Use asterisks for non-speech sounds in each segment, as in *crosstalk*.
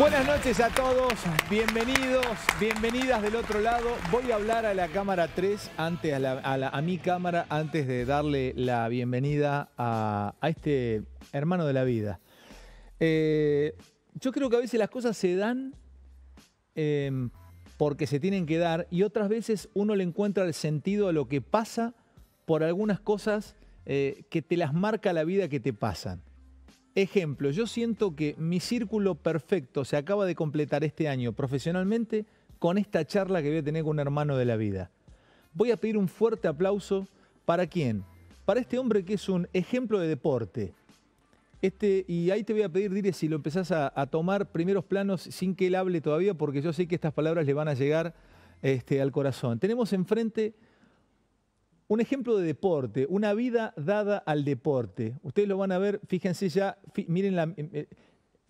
Buenas noches a todos, bienvenidos, bienvenidas del otro lado. Voy a hablar a la cámara 3, antes, a, mi cámara, antes de darle la bienvenida a, este hermano de la vida. Eh, yo creo que a veces las cosas se dan em, porque se tienen que dar y otras veces uno le encuentra el sentido a lo que pasa por algunas cosas eh, que te las marca la vida que te pasan. Ejemplo, yo siento que mi círculo perfecto se acaba de completar este año profesionalmente con esta charla que voy a tener con un hermano de la vida. Voy a pedir un fuerte aplauso para quién? Para este hombre que es un ejemplo de deporte. Este, y ahí te voy a pedir, diré, si lo empezás a, tomar primeros planos sin que él hable todavía, porque yo sé que estas palabras le van a llegar este, al corazón. Tenemos enfrente un ejemplo de deporte, una vida dada al deporte. Ustedes lo van a ver, fíjense ya, miren la, em, eh,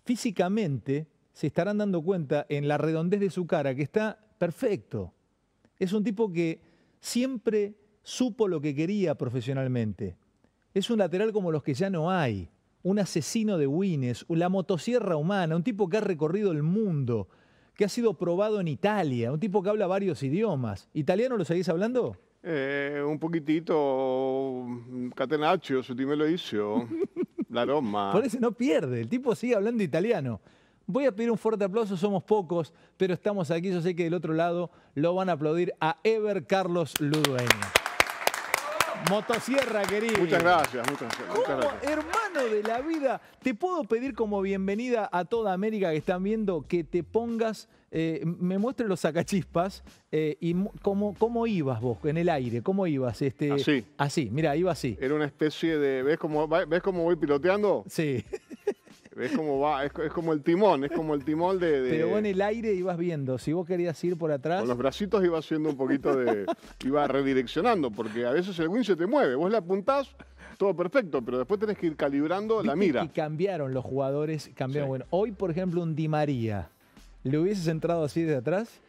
físicamente se estarán dando cuenta en la redondez de su cara que está perfecto. Es un tipo que siempre supo lo que quería profesionalmente. Es un lateral como los que ya no hay, un asesino de Winnes, la motosierra humana, un tipo que ha recorrido el mundo, que ha sido probado en Italia, un tipo que habla varios idiomas. ¿Italiano lo seguís hablando? Eh, un poquitito mm, catenaccio, me lo hizo, *laughs* la Roma. Por eso no pierde, el tipo sigue hablando italiano. Voy a pedir un fuerte aplauso, somos pocos, pero estamos aquí, yo sé que del otro lado lo van a aplaudir a Ever Carlos Ludueña. Motosierra, querido. Muchas gracias, muchas, gracias. hermano de la vida, te puedo pedir como bienvenida a toda América que están viendo que te pongas, eh, me muestre los sacachispas eh, y cómo, cómo ibas vos en el aire, cómo ibas. Este, así. Así, mira, iba así. Era una especie de, ¿ves cómo, ves cómo voy piloteando? Sí. *laughs* Es como va, es, como el timón, es como el timón de, Pero vos en el aire ibas viendo, si vos querías ir por atrás. Con los bracitos iba haciendo un poquito de. iba redireccionando, porque a veces el win se te mueve. Vos le apuntás, todo perfecto, pero después tenés que ir calibrando la mira. Y cambiaron los jugadores, cambiaron. hoy, por ejemplo, un Di María. ¿Le hubieses entrado así de atrás?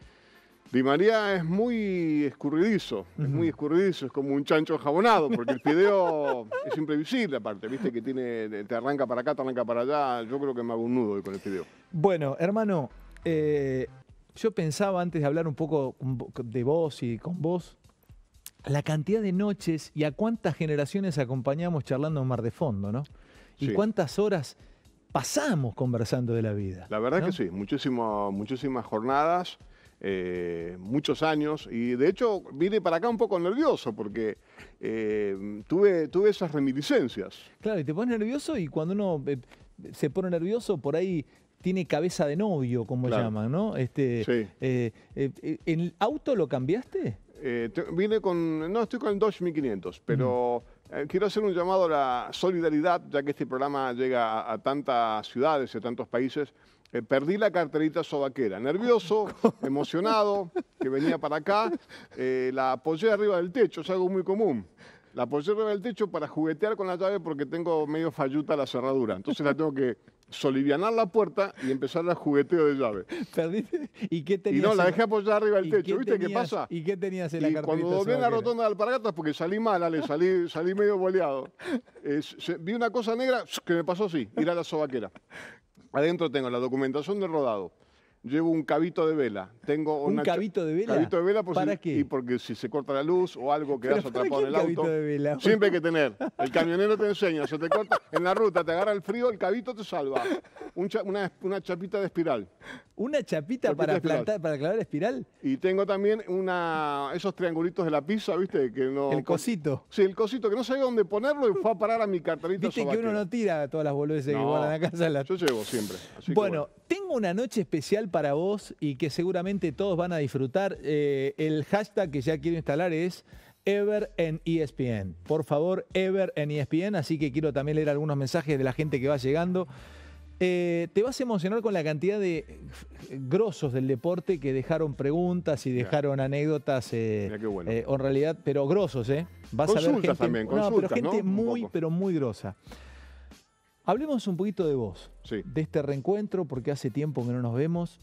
Di María es muy escurridizo, es muy escurridizo, es como un chancho jabonado, porque el video *laughs* es imprevisible aparte, viste que tiene, te arranca para acá, te arranca para allá, yo creo que me hago un nudo hoy con el fideo. Bueno, hermano, eh, yo pensaba antes de hablar un poco de vos y con vos, la cantidad de noches y a cuántas generaciones acompañamos charlando en Mar de Fondo, ¿no? Y cuántas horas pasamos conversando de la vida. La verdad que sí, muchísimas, muchísimas jornadas. Eh, muchos años y de hecho vine para acá un poco nervioso porque eh, tuve, tuve esas reminiscencias. Claro, y te pones nervioso y cuando uno eh, se pone nervioso por ahí tiene cabeza de novio, como llaman, ¿no? Este, sí. ¿El auto lo cambiaste? vine con, no, estoy con el Dodge 1500, pero... Quiero hacer un llamado a la solidaridad, ya que este programa llega a, a tantas ciudades y a tantos países. Eh, perdí la carterita sobaquera. Nervioso, *laughs* emocionado, que venía para acá, eh, la apoyé arriba del techo, es algo muy común. La apoyé arriba del techo para juguetear con la llave porque tengo medio falluta la cerradura. Entonces la tengo que solivianar la puerta y empezar el jugueteo de llave. ¿Perdiste? ¿Y qué tenías? Y no, la dejé apoyada arriba del techo. ¿Viste qué pasa? ¿Y qué tenías en la carterita? cuando doblé la rotonda de alpargatas, porque salí mal, Ale, salí, medio boleado, eh, vi una cosa negra que me pasó así, ir a la sobaquera. Adentro tengo la documentación del rodado. Llevo un cabito de vela. Tengo ¿Un cabito de vela? Cabito de vela ¿Para si, Y porque si se corta la luz o algo quedas atrapado en el auto. De vela? *laughs* Siempre hay que tener. El camionero te enseña, Si te corta en la ruta, te agarra el frío, el cabito te salva. una chapita de espiral. ¿Una chapita para plantar, para clavar espiral? Y tengo también una, esos triangulitos de la pizza, ¿viste? Que no, El cosito. Sí, el cosito, que no sabía dónde ponerlo y fue a parar a mi carterita Viste que uno no tira todas las boludeces que a acá. casa. Yo llevo siempre. Bueno, tengo una noche especial para vos y que seguramente todos van a disfrutar. Eh, el hashtag que ya quiero instalar es Ever en ESPN. Por favor, Ever en ESPN. Así que quiero también leer algunos mensajes de la gente que va llegando. Eh, te vas a emocionar con la cantidad de eh, grosos del deporte que dejaron preguntas y dejaron anécdotas, eh, en realidad, pero grosos, ¿eh? Vas a ver no, pero gente muy, pero muy grosa. Hablemos un poquito de vos, de este reencuentro, porque hace tiempo que no nos vemos.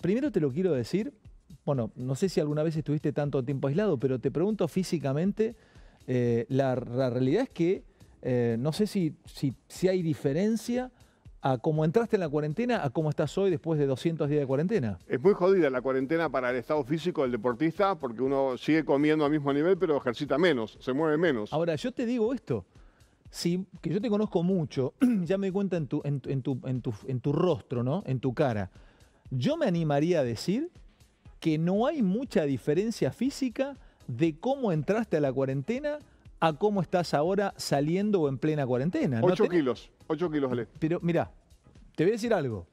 Primero te lo quiero decir, bueno, no sé si alguna vez estuviste tanto tiempo aislado, pero te pregunto físicamente, la, realidad es que no sé si, si hay diferencia a cómo entraste en la cuarentena a cómo estás hoy después de 200 días de cuarentena. Es muy jodida la cuarentena para el estado físico del deportista porque uno sigue comiendo al mismo nivel pero ejercita menos, se mueve menos. Ahora, yo te digo esto, que yo te conozco mucho, *clears throat* ya me di cuenta en tu, en tu rostro, ¿no? en tu cara, yo me animaría a decir que no hay mucha diferencia física de cómo entraste a la cuarentena a cómo estás ahora saliendo o en plena cuarentena. 8 kilos, 8 kilos, Ale. Pero mira, te voy a decir algo.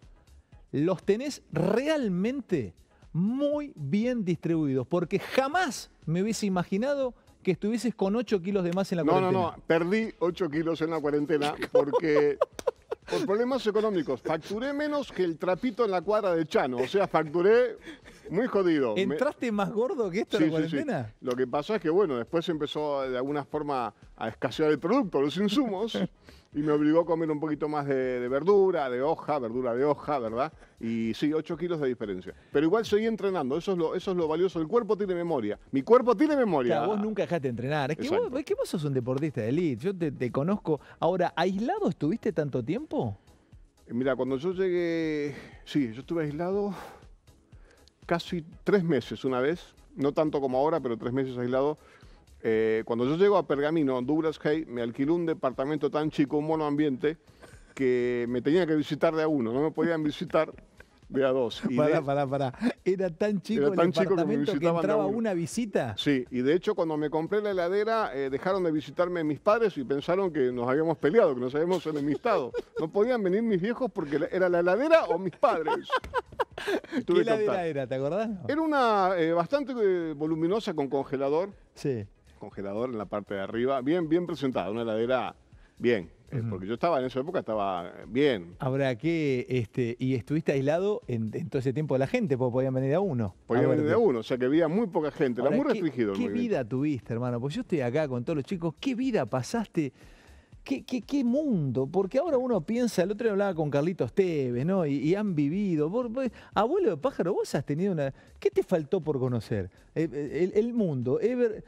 Los tenés realmente muy bien distribuidos, porque jamás me hubiese imaginado que estuvieses con 8 kilos de más en la cuarentena. No, no, no, perdí 8 kilos en la cuarentena *laughs* porque por problemas económicos facturé menos que el trapito en la cuadra de Chano, o sea, facturé muy jodido. ¿Entraste más gordo que esto en la cuarentena? Lo que pasó es que, bueno, después empezó de alguna forma a escasear el producto, los insumos. *laughs* y me obligó a comer un poquito más de, verdura, de hoja, verdura de hoja, ¿verdad? Y sí, 8 kilos de diferencia. Pero igual seguí entrenando, eso es lo, valioso. El cuerpo tiene memoria. Mi cuerpo tiene memoria. Claro, vos nunca dejaste de entrenar. Es que, vos, sos un deportista de elite, yo te, te conozco. Ahora, ¿aislado estuviste tanto tiempo? Eh, mira, cuando yo llegué, sí, yo estuve aislado casi tres meses una vez, no tanto como ahora, pero tres meses aislado. Eh, cuando yo llego a Pergamino, Honduras, Hay, me alquiló un departamento tan chico, un monoambiente, que me tenía que visitar de a uno, no me podían visitar de a dos. pará, pará, pará. Era tan chico el departamento que, entraba una visita. Sí, y de hecho cuando me compré la heladera eh, dejaron de visitarme mis padres y pensaron que nos habíamos peleado, que nos habíamos enemistado. No podían venir mis viejos porque era la heladera o mis padres. ¿Qué heladera era? ¿Te acordás? Era una eh, bastante eh, voluminosa con congelador. Sí. Congelador en la parte de arriba. Bien, bien presentada. Una heladera bien. Eh, porque yo estaba en esa época, estaba bien. Ahora, ¿qué? Este, ¿Y estuviste aislado en, todo ese tiempo de la gente? Porque podían venir a uno. Podían venir de a uno, o sea que había muy poca gente. era muy restringido. ¿Qué vida tuviste, hermano? Pues yo estoy acá con todos los chicos. ¿Qué vida pasaste? ¿Qué, qué, mundo, porque ahora uno piensa, el otro día hablaba con Carlitos Teves, ¿no? Y, han vivido. abuelo de pájaro, vos has tenido una. ¿Qué te faltó por conocer? Eh, eh, el, mundo, Ever,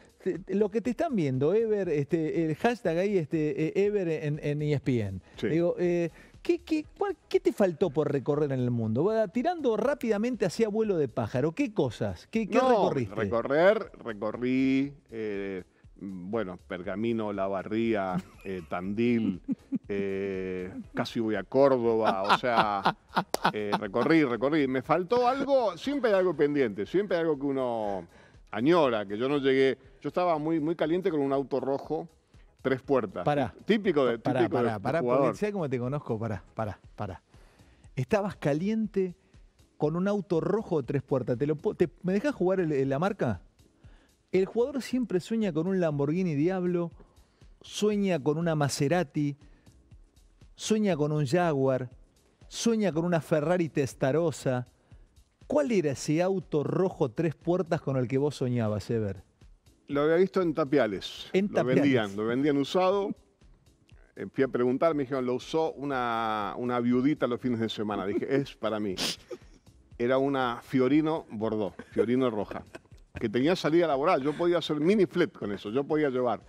lo que te están viendo, Ever, este, el hashtag ahí, este, eh, Ever en, ESPN. E Digo, ¿qué, qué, ¿qué te faltó por recorrer en el mundo? Tirando rápidamente hacia abuelo de pájaro, ¿qué cosas? ¿Qué, qué recorriste? Recorrer, recorrí bueno, Pergamino, La Barría, eh, Tandil, eh, casi voy a Córdoba, o sea, eh, recorrí, recorrí. Me faltó algo, siempre hay algo pendiente, siempre hay algo que uno añora, que yo no llegué. Yo estaba muy, muy caliente con un auto rojo, tres puertas. Pará. Típico de. Pará, típico pará, pará, te conozco, pará, pará, pará. Estabas caliente con un auto rojo, tres puertas. ¿Te lo, ¿Me dejas jugar la marca? El jugador siempre sueña con un Lamborghini Diablo, sueña con una Maserati, sueña con un Jaguar, sueña con una Ferrari Testarossa. ¿Cuál era ese auto rojo tres puertas con el que vos soñabas, Ever? Lo había visto en Tapiales. lo vendían, lo vendían usado. Eh, fui a preguntar, me dijeron, lo usó una, una viudita los fines de semana. Dije, es para mí. Era una Fiorino Bordeaux, Fiorino Roja que tenía salida laboral. Yo podía hacer mini flip con eso. Yo podía llevar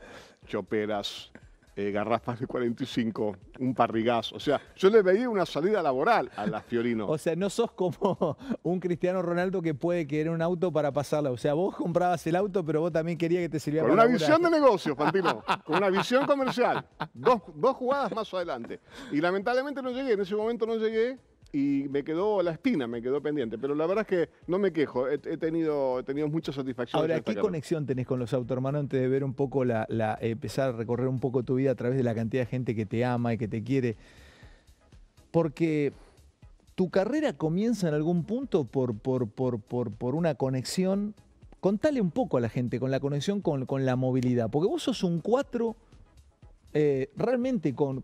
choperas, eh, garrafas de 45, un parrigazo. O sea, yo le veía una salida laboral a la Fiorino. O sea, no sos como *laughs* un Cristiano Ronaldo que puede querer un auto para pasarla. O sea, vos comprabas el auto, pero vos también querías que te sirviera para Con una visión de negocio, Fantino. *laughs* con una visión comercial. Dos, dos jugadas más adelante. Y lamentablemente no llegué. En ese momento no llegué y me quedó la espina, me quedó pendiente. Pero la verdad es que no me quejo, he, tenido, tenido mucha satisfacción. Ahora, ¿qué conexión tenés con los autohermanos antes de ver un poco la, eh, empezar a recorrer un poco tu vida a través de la cantidad de gente que te ama y que te quiere? Porque tu carrera comienza en algún punto por, por, por, una conexión. Contale un poco a la gente con la conexión con, la movilidad, porque vos sos un Cuatro eh, realmente con,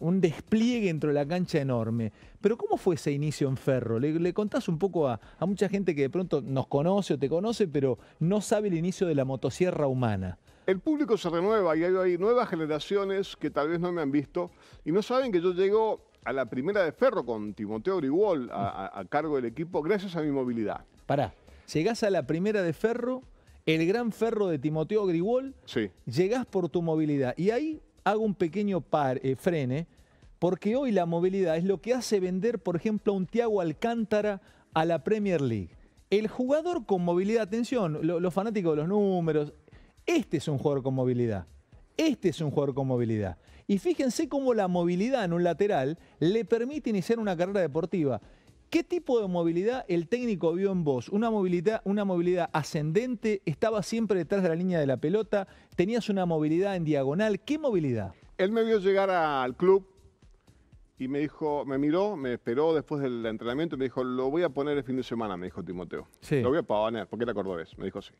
un despliegue dentro de la cancha enorme. Pero ¿cómo fue ese inicio en Ferro? Le, contás un poco a, mucha gente que de pronto nos conoce o te conoce, pero no sabe el inicio de la motosierra humana. El público se renueva y hay, nuevas generaciones que tal vez no me han visto y no saben que yo llego a la primera de Ferro con Timoteo Grigol a, cargo del equipo gracias a mi movilidad. Pará, llegás a la primera de Ferro el gran ferro de Timoteo Grigol, sí. llegás por tu movilidad. Y ahí hago un pequeño par, eh, frene, porque hoy la movilidad es lo que hace vender, por ejemplo, a un Tiago Alcántara a la Premier League. El jugador con movilidad, atención, los fanáticos de los números, este es un jugador con movilidad. Este es un jugador con movilidad. Y fíjense cómo la movilidad en un lateral le permite iniciar una carrera deportiva. ¿Qué tipo de movilidad el técnico vio en vos? ¿Una movilidad, una movilidad ascendente? ¿Estaba siempre detrás de la línea de la pelota? ¿Tenías una movilidad en diagonal? ¿Qué movilidad? Él me vio llegar al club y me dijo, me miró, me esperó después del entrenamiento y me dijo, lo voy a poner el fin de semana, me dijo Timoteo. Sí. Lo voy a poner, porque era cordobés, me dijo sí.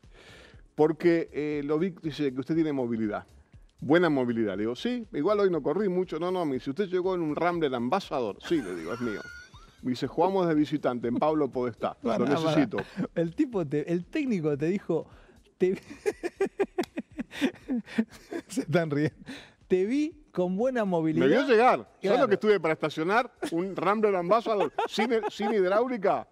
Porque eh, lo vi, dice que usted tiene movilidad, buena movilidad. Le digo, sí, igual hoy no corrí mucho, no, no, me dice, usted llegó en un del ambasador, sí, le digo, es mío. Dice, jugamos de visitante en Pablo Podestá. Lo necesito. El tipo, el técnico te dijo, te... *laughs* Se están riendo. Te vi con buena movilidad. Me vio llegar. ¿Sabes lo que estuve para estacionar? Un Rambler Ambassador sin, hidráulica.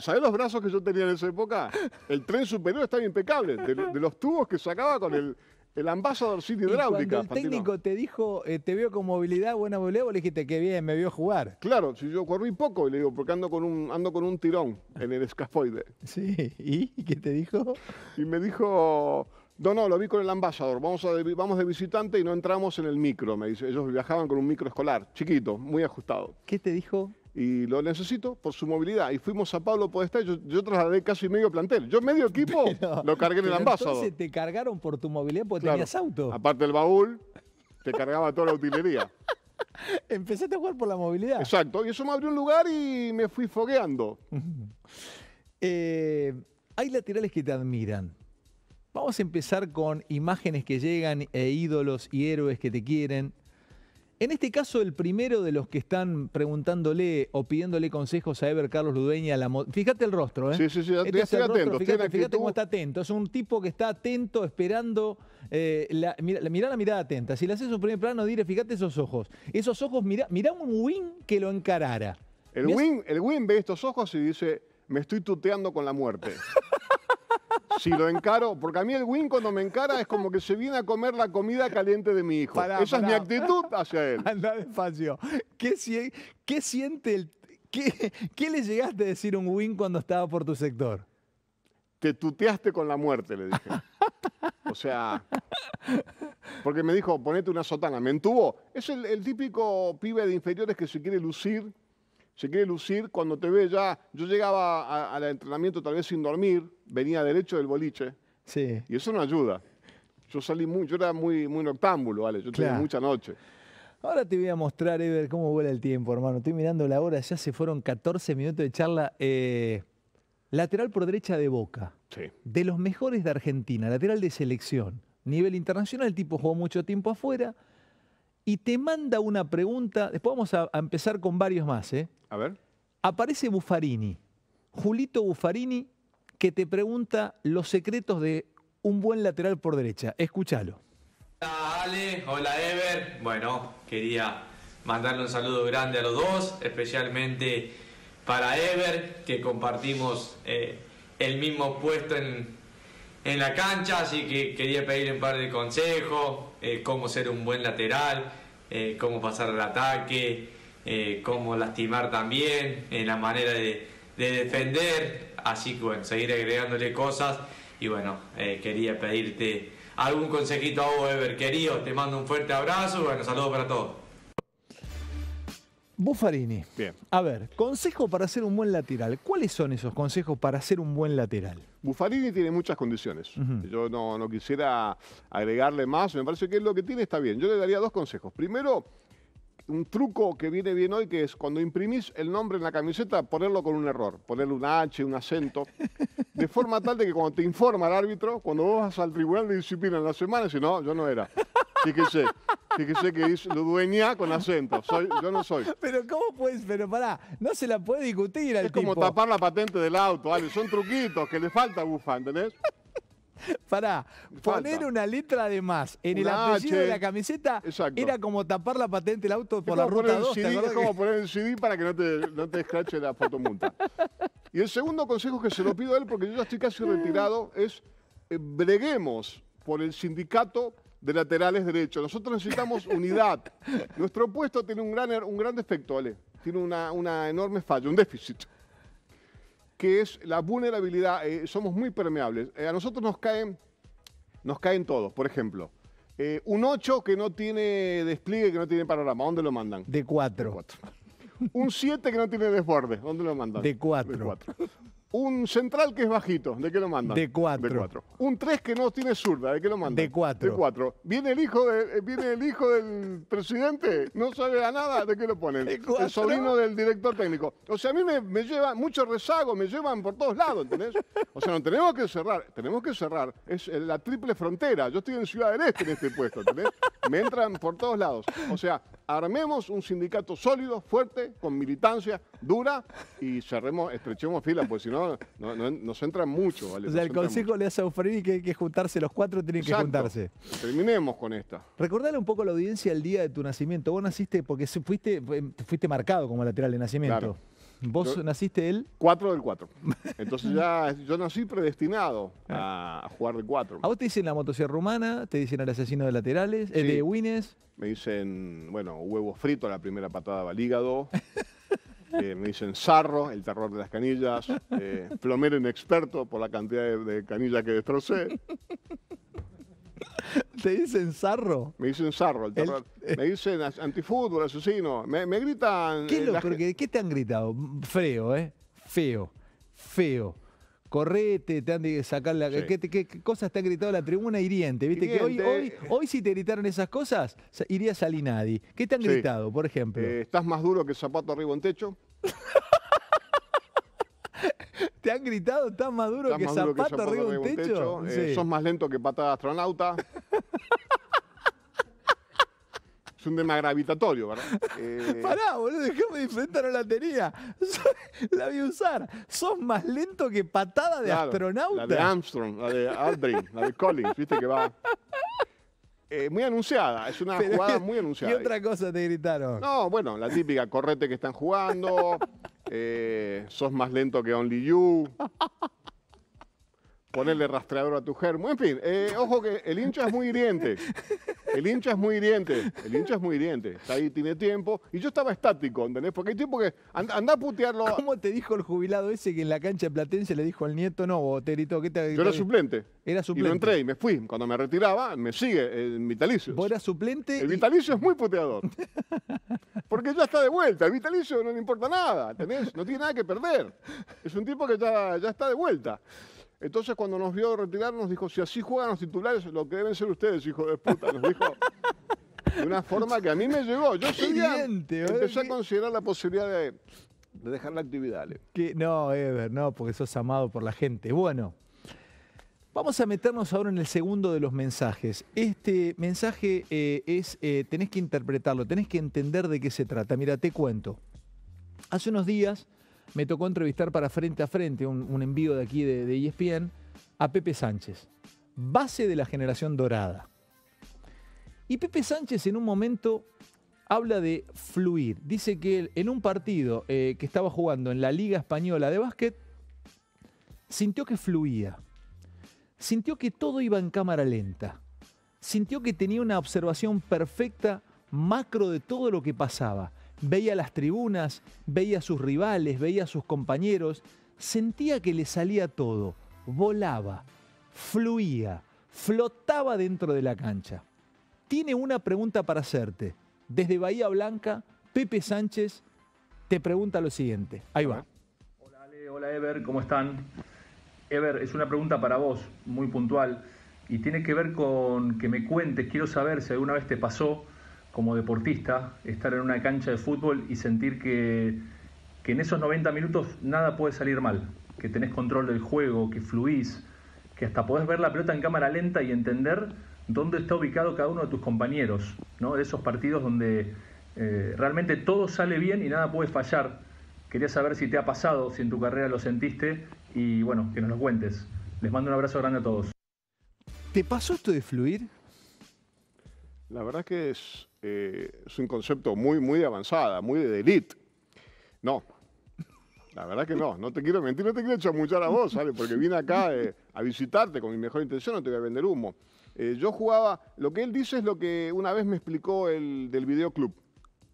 ¿Sabés los brazos que yo tenía en esa época? El tren superior estaba impecable. de los tubos que sacaba con el, el ambasador sin hidráulica. Y el técnico te dijo, eh, te veo con movilidad, buena vos le dijiste que bien, me vio jugar. Claro, si yo corrí poco y le digo, porque ando con un, ando con un tirón en el escafoide. *laughs* Sí, ¿y qué te dijo? Y me dijo, no, no, lo vi con el ambasador. Vamos, a vamos de visitante y no entramos en el micro, me dice. Ellos viajaban con un micro escolar, chiquito, muy ajustado. ¿Qué te dijo? y lo necesito por su movilidad. Y fuimos a Pablo Podestá, yo, yo trasladé casi medio plantel. Yo medio *laughs* equipo lo cargué en el ambasador. Entonces te cargaron por tu movilidad porque tenías auto. Aparte del baúl, te cargaba toda la utilería. *laughs* empecé a jugar por la movilidad. Exacto, y eso me abrió un lugar y me fui fogueando. *laughs* Eh, hay laterales que te admiran. Vamos a empezar con imágenes que llegan e ídolos y héroes que te quieren. En este caso, el primero de los que están preguntándole o pidiéndole consejos a Ever Carlos Ludueña, fíjate el rostro, ¿eh? Sí, sí, sí, este atento, fíjate, cómo está atento. Es un tipo que está atento, esperando. Eh, la, mirá, la mirada atenta. Si le haces un primer plano, diré, fíjate esos ojos. Esos ojos, mirá, mirá un win que lo encarara. El el win ve estos ojos y dice, me estoy tuteando con la muerte. *laughs* si lo encaro, porque a mí el Win cuando me encara es como que se viene a comer la comida caliente de mi hijo. Esa es mi actitud hacia él. *laughs* Anda despacio. ¿Qué, qué siente el... Qué, le llegaste a decir un Win cuando estaba por tu sector? Te tuteaste con la muerte, le dije. O sea, porque me dijo, ponete una sotana. Me entubo. Es el típico pibe de inferiores que se quiere lucir se quiere lucir cuando te ve ya. Yo llegaba al entrenamiento tal vez sin dormir, venía derecho del boliche. Sí. Y eso no ayuda. Yo salí muy, yo era muy, muy noctámbulo, ¿vale? Yo tenía mucha noche. Ahora te voy a mostrar, Ever, cómo vuela el tiempo, hermano. Estoy mirando la hora, ya se fueron 14 minutos de charla. Eh, lateral por derecha de Boca. Sí. De los mejores de Argentina, lateral de selección. Nivel internacional, el tipo jugó mucho tiempo afuera y te manda una pregunta. Después vamos a, empezar con varios más. ¿eh? A ver. Aparece Buffarini, Julito Buffarini, que te pregunta los secretos de un buen lateral por derecha. Escúchalo. Hola Ale, hola Ever. Bueno, quería mandarle un saludo grande a los dos, especialmente para Ever, que compartimos eh, el mismo puesto en, en la cancha, así que quería pedirle un par de consejos, eh, cómo ser un buen lateral, eh, cómo pasar el ataque, eh, cómo lastimar también, la manera de, defender. Así que bueno, seguir agregándole cosas. Y bueno, quería pedirte algún consejito a vos, Ever, querido. Te mando un fuerte abrazo. Bueno, saludos para todos. Buffarini. Bien. A ver, consejo para hacer un buen lateral. ¿Cuáles son esos consejos para hacer un buen lateral? Buffarini tiene muchas condiciones. Yo no, quisiera agregarle más. Me parece que lo que tiene está bien. Yo le daría dos consejos. Primero, un truco que viene bien hoy, que es cuando imprimís el nombre en la camiseta, ponerlo con un error. Ponerle un H, un acento. *laughs* De forma tal de que cuando te informa el árbitro, cuando vos vas al tribunal de disciplina en la semana, si no, yo no era. Fíjese, fíjese que lo dueña con acento. Soy, yo no soy. Pero ¿cómo puedes? Pero pará, no se la puede discutir al es Es como tapar la patente del auto, ¿vale? Son truquitos que le falta a Bufa, ¿entendés? Pará, poner una letra de más en el apellido de la camiseta era como tapar la patente del auto por la ruta 2. es como poner el CD para que no te, no te escrache la fotomunta. y el segundo consejo que se lo pido a él, porque yo ya estoy casi retirado, es eh, breguemos por el sindicato de laterales derechos. Nosotros necesitamos *laughs* unidad. Nuestro puesto tiene un gran, un gran defecto, Ale. Tiene una, una enorme falla, un déficit, que es la vulnerabilidad. Eh, somos muy permeables. Eh, a nosotros nos caen, nos caen todos, por ejemplo. Eh, un 8 que no tiene despliegue, que no tiene panorama. ¿Dónde lo mandan? De 4. Un 7 que no tiene desborde. ¿Dónde lo mandan? De 4. Un central que es bajito, ¿de qué lo mandan? De 4. cuatro. Un tres que no tiene zurda, ¿de qué lo mandan? De cuatro. De cuatro ¿Viene el hijo eh, viene el hijo del presidente, no sabe a nada, ¿de qué lo ponen? el sobrino del director técnico. O sea, a mí me, me llevan mucho rezago, me llevan por todos lados, ¿entendés? O sea, no tenemos que cerrar, tenemos que cerrar. Es eh, la triple frontera. Yo estoy en Ciudad del Este en este puesto, ¿entendés? Me entran por todos lados. O sea, armemos un sindicato sólido, fuerte, con militancia dura y cerremos, estrechemos filas, pues porque si no, no, nos entran mucho. el consejo le hace a Ufredi que hay que juntarse, los cuatro tienen que juntarse. Terminemos con esta. Recordale un poco la audiencia el día de tu nacimiento. Vos naciste porque fuiste, fuiste marcado como lateral de nacimiento. ¿Vos naciste él? 4 del 4. *laughs* Entonces ya yo nací predestinado a ah. jugar de cuatro. ¿A vos te dicen la motosierra rumana? ¿Te dicen el asesino de laterales? ¿El de Winnes. Me dicen, bueno, huevo frito, la primera patada va al hígado. *laughs* Eh, me dicen zarro, el terror de las canillas, eh, plomero inexperto por la cantidad de, de canillas que destrocé. *laughs* Te dicen zarro. Me dicen zarro, el terror. *laughs* me dicen antifútbol, asesino. Me, gritan. Eh, ¿Qué, te han gritado? Feo, ¿eh? Feo. Feo correte, te han de sacar la. qué, cosas te han gritado la tribuna hiriente? ¿Viste que hoy, hoy, si te gritaron esas cosas, irías al Inadi. ¿Qué te han gritado, por ejemplo? Eh, Estás más duro que zapato arriba en techo. *laughs* *laughs* Te han gritado tan maduro que Zapata zapato arriba de un techo. Eh, sos más lento que patada de astronauta. *laughs* es un tema gravitatorio, ¿verdad? Eh... Pará, boludo, déjame enfrentar a la tenía. *laughs* la voy a usar. Sos más lento que patada de astronauta. La de Armstrong, la de Aldrin, la de Collins, viste que va. Eh, muy anunciada, es una jugada muy anunciada. ¿Y otra cosa te gritaron? No, bueno, la típica correte que están jugando eh, sos más lento que Only You ponerle rastreador a tu germo. En fin, eh, *laughs* ojo que el hincha es muy hiriente. El hincha es muy hiriente. El hincha es muy hiriente. Está ahí, tiene tiempo. Y yo estaba estático, ¿entendés? Porque hay tiempo que anda a putearlo. ¿Cómo te dijo el jubilado ese que en la cancha de Platense le dijo al nieto, no, Boterito, ¿qué te Yo era suplente. Era suplente. Y lo entré y me fui. Cuando me retiraba, me sigue el eh, vitalicio. Vos eras suplente. El vitalicio es muy puteador. *laughs* Porque ya está de vuelta. El vitalicio no le importa nada, ¿entendés? No tiene nada que perder. Es un tipo que ya, ya está de vuelta. Entonces cuando nos vio retirar nos dijo, si así juegan los titulares, lo que deben ser ustedes, hijo de puta, nos dijo. De una forma que a mí me llegó. Yo sería, empecé a considerar la posibilidad de, dejar la actividad. Que, no, Ever, no, porque sos amado por la gente. Bueno, Vamos a meternos ahora en el segundo de los mensajes. Este mensaje eh, es, eh, tenés que interpretarlo, tenés que entender de qué se trata. Mira, te cuento. Hace unos días me tocó entrevistar para Frente a Frente, un, envío de aquí de, ESPN, e a Pepe Sánchez, base de la generación dorada. Y Pepe Sánchez en un momento habla de fluir. Dice que en un partido eh, que estaba jugando en la Liga Española de Básquet, sintió que fluía. Sintió que todo iba en cámara lenta. Sintió que tenía una observación perfecta, macro de todo lo que pasaba veía las tribunas, veía a sus rivales, veía a sus compañeros, sentía que le salía todo, volaba, fluía, flotaba dentro de la cancha. Tiene una pregunta para hacerte. Desde Bahía Blanca, Pepe Sánchez te pregunta lo siguiente. Ahí va. Hola Ale, hola Ever, ¿cómo están? Ever, es una pregunta para vos, muy puntual, y tiene que ver con que me cuentes, quiero saber si alguna vez te pasó como deportista, estar en una cancha de fútbol y sentir que, en esos 90 minutos nada puede salir mal, que tenés control del juego, que fluís, que hasta podés ver la pelota en cámara lenta y entender dónde está ubicado cada uno de tus compañeros, ¿no? De esos partidos donde eh, realmente todo sale bien y nada puede fallar. Quería saber si te ha pasado, si en tu carrera lo sentiste y bueno, que nos lo cuentes. Les mando un abrazo grande a todos. ¿Te pasó esto de fluir? La verdad que es, eh, es un concepto muy, muy de avanzada, muy de elite. No, la verdad que no. No te quiero mentir, no te quiero chamuchar a vos, ¿sale? Porque vine acá eh, a visitarte con mi mejor intención, no te voy a vender humo. Eh, yo jugaba, lo que él dice es lo que una vez me explicó el del videoclub.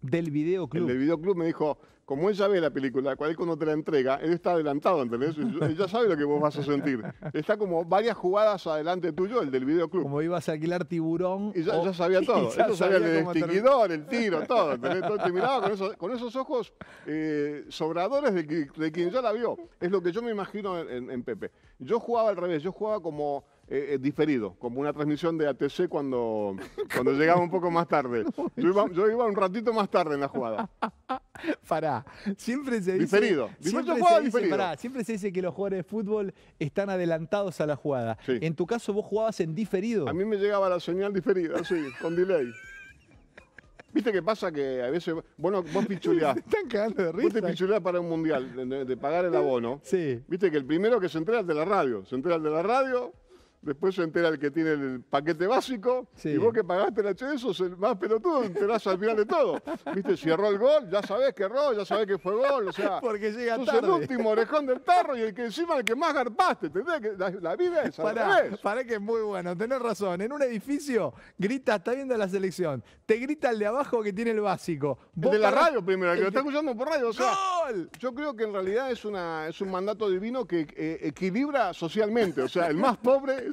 Del videoclub. El del videoclub me dijo, como ella ve la película, cual cuando te la entrega, él está adelantado, ¿entendés? Ya sabe lo que vos vas a sentir. Está como varias jugadas adelante tuyo, el del videoclub. Como ibas a alquilar tiburón. Y ya, sabía *laughs* todo. Él sabía, el extinguidor, el tiro, todo. te miraba con esos, ojos eh, sobradores de, quien ya la vio. Es lo que yo me imagino en Pepe. Yo jugaba al revés, yo jugaba como eh, eh, diferido, como una transmisión de ATC cuando, cuando llegaba un poco más tarde. *laughs* Yo iba, un ratito más tarde en la jugada. *laughs* Pará, siempre se dice... Diferido. Siempre se, dice, diferido. siempre se dice que los jugadores de fútbol están adelantados a la jugada. En tu caso vos jugabas en diferido. A mí me llegaba la señal diferida, sí, con delay. ¿Viste qué pasa? Que a veces, bueno, vos pichuleás. *laughs* están cagando de risa. Vos te para un mundial, de, pagar el abono. Sí. Viste que el primero que se entera es de la radio. Se entera el de la radio, Después se entera el que tiene el paquete básico y vos que pagaste el HD, sos el más pelotudo, enterás al final de todo. ¿Viste? Si el gol, ya sabés que erró, ya sabés que fue gol, o sea. Porque llega sos el último orejón del tarro y el que encima el que más garpaste. la, vida es para revés. que es muy bueno, tenés razón. En un edificio grita, está viendo la selección, te grita el de abajo que tiene el básico. El de la radio primero, que lo está escuchando por radio. ¡Gol! Yo creo que en realidad es, un mandato divino que eh, equilibra socialmente. O sea, el más pobre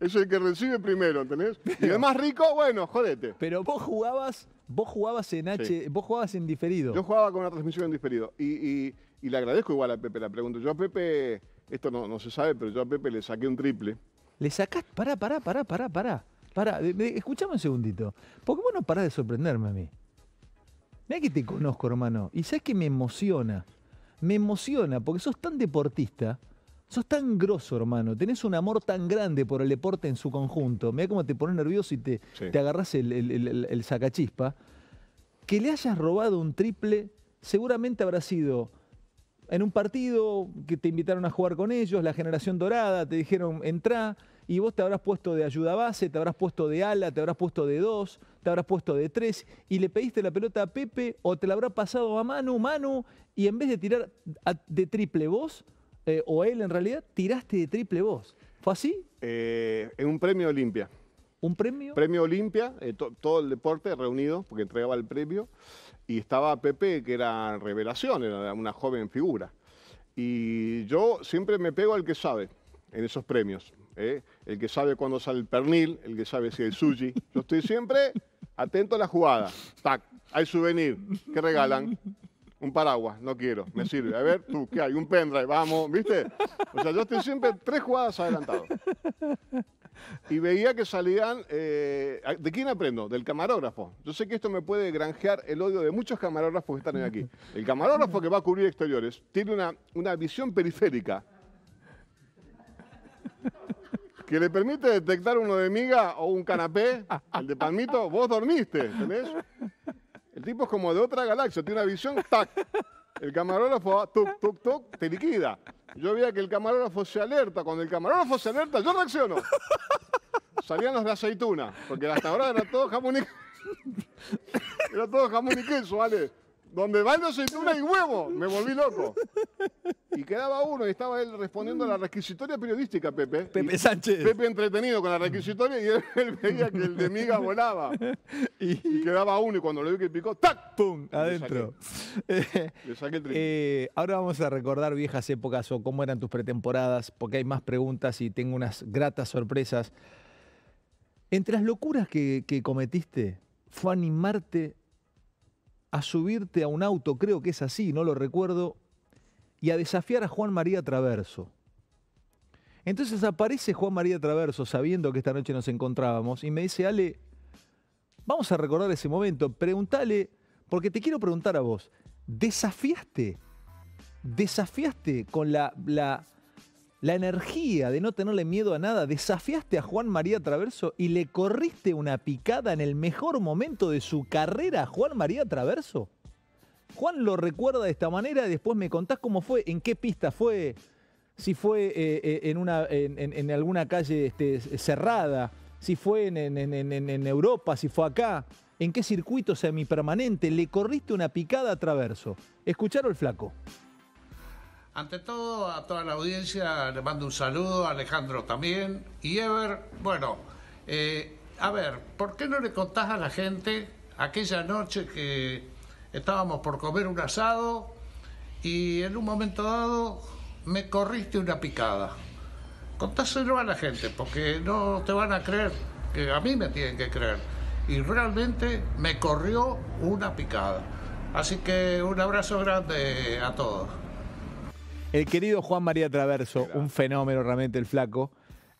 es el, que recibe primero, ¿entendés? y el más rico, bueno, jodete. Pero vos jugabas, vos jugabas en H, vos jugabas en diferido. Yo jugaba con una transmisión en diferido. Y, le agradezco igual a Pepe la pregunta. Yo a Pepe, esto no, no se sabe, pero yo a Pepe le saqué un triple. Le sacás, pará, pará, pará, pará, pará. Pará, escuchame un segundito. Porque qué vos no parás de sorprenderme a mí? Mira que te conozco, hermano. Y sabes que me emociona. Me emociona porque sos tan deportista Sos tan grosso, hermano. Tenés un amor tan grande por el deporte en su conjunto. Mira cómo te pones nervioso y te, agarras el, sacachispa. Que le hayas robado un triple, seguramente habrá sido en un partido que te invitaron a jugar con ellos, la generación dorada, te dijeron entrá y vos te habrás puesto de ayuda base, te habrás puesto de ala, te habrás puesto de dos, te habrás puesto de tres y le pediste la pelota a Pepe o te la habrá pasado a mano mano, y en vez de tirar de triple vos, eh, o él en realidad, tiraste de triple voz. ¿Fue así? Eh, en un premio Olimpia. ¿Un premio? Premio Olimpia, eh, todo el deporte reunido, porque entregaba el premio. Y estaba Pepe, que era revelación, era una joven figura. Y yo siempre me pego al que sabe en esos premios. El que sabe cuándo sale el pernil, el que sabe si hay sushi. Yo estoy siempre atento a la jugada. Tac, hay souvenir. que regalan? un paraguas, no quiero, me sirve. A ver, tú, ¿qué hay? Un pendrive, vamos, ¿viste? O sea, yo estoy siempre tres jugadas adelantado. Y veía que salían, eh, ¿de quién aprendo? Del camarógrafo. Yo sé que esto me puede granjear el odio de muchos camarógrafos que están aquí. El camarógrafo que va a cubrir exteriores tiene una, una visión periférica que le permite detectar uno de miga o un canapé, el de palmito, vos dormiste, ¿entendés? El tipo es como de otra galaxia, tiene una visión, tac. El camarógrafo, tuc, tuk, tuk, te liquida. Yo veía que el camarógrafo se alerta. Cuando el camarógrafo se alerta, yo reacciono. Salían los de aceituna, porque hasta ahora era todo jamón *laughs* Era todo jamón y queso, ¿vale? donde van los y huevo. Me volví loco. Y quedaba uno y estaba él respondiendo a la requisitoria periodística, Pepe. Pepe Sánchez. Pepe entretenido con la requisitoria y él, veía que el de miga volaba. *laughs* Y, quedaba uno y cuando lo vi que picó, ¡tac! ¡Pum! Adentro. *laughs* Eh, Le saqué, eh, ahora vamos a recordar viejas épocas o cómo eran tus pretemporadas, porque hay más preguntas y tengo unas gratas sorpresas. Entre las locuras que, que cometiste fue animarte a subirte a un auto, creo que es así, no lo recuerdo, y a desafiar a Juan María Traverso. Entonces aparece Juan María Traverso sabiendo que esta noche nos encontrábamos y me dice, Ale, vamos a recordar ese momento, pregúntale, porque te quiero preguntar a vos, ¿desafiaste? ¿Desafiaste con la, la la energía de no tenerle miedo a nada, desafiaste a Juan María Traverso y le corriste una picada en el mejor momento de su carrera a Juan María Traverso. Juan lo recuerda de esta manera después me contás cómo fue, en qué pista fue, si fue eh, eh, en, una, en, alguna calle este, cerrada, si fue en, Europa, si fue acá, en qué circuito semipermanente, le corriste una picada a Traverso. Escucharon el flaco. Ante todo, a toda la audiencia le mando un saludo, a Alejandro también. Y Ever, bueno, eh, a ver, ¿por qué no le contás a la gente aquella noche que estábamos por comer un asado y en un momento dado me corriste una picada? Contáselo a la gente, porque no te van a creer, que a mí me tienen que creer. Y realmente me corrió una picada. Así que un abrazo grande a todos. El querido Juan María Traverso, un fenómeno realmente el flaco.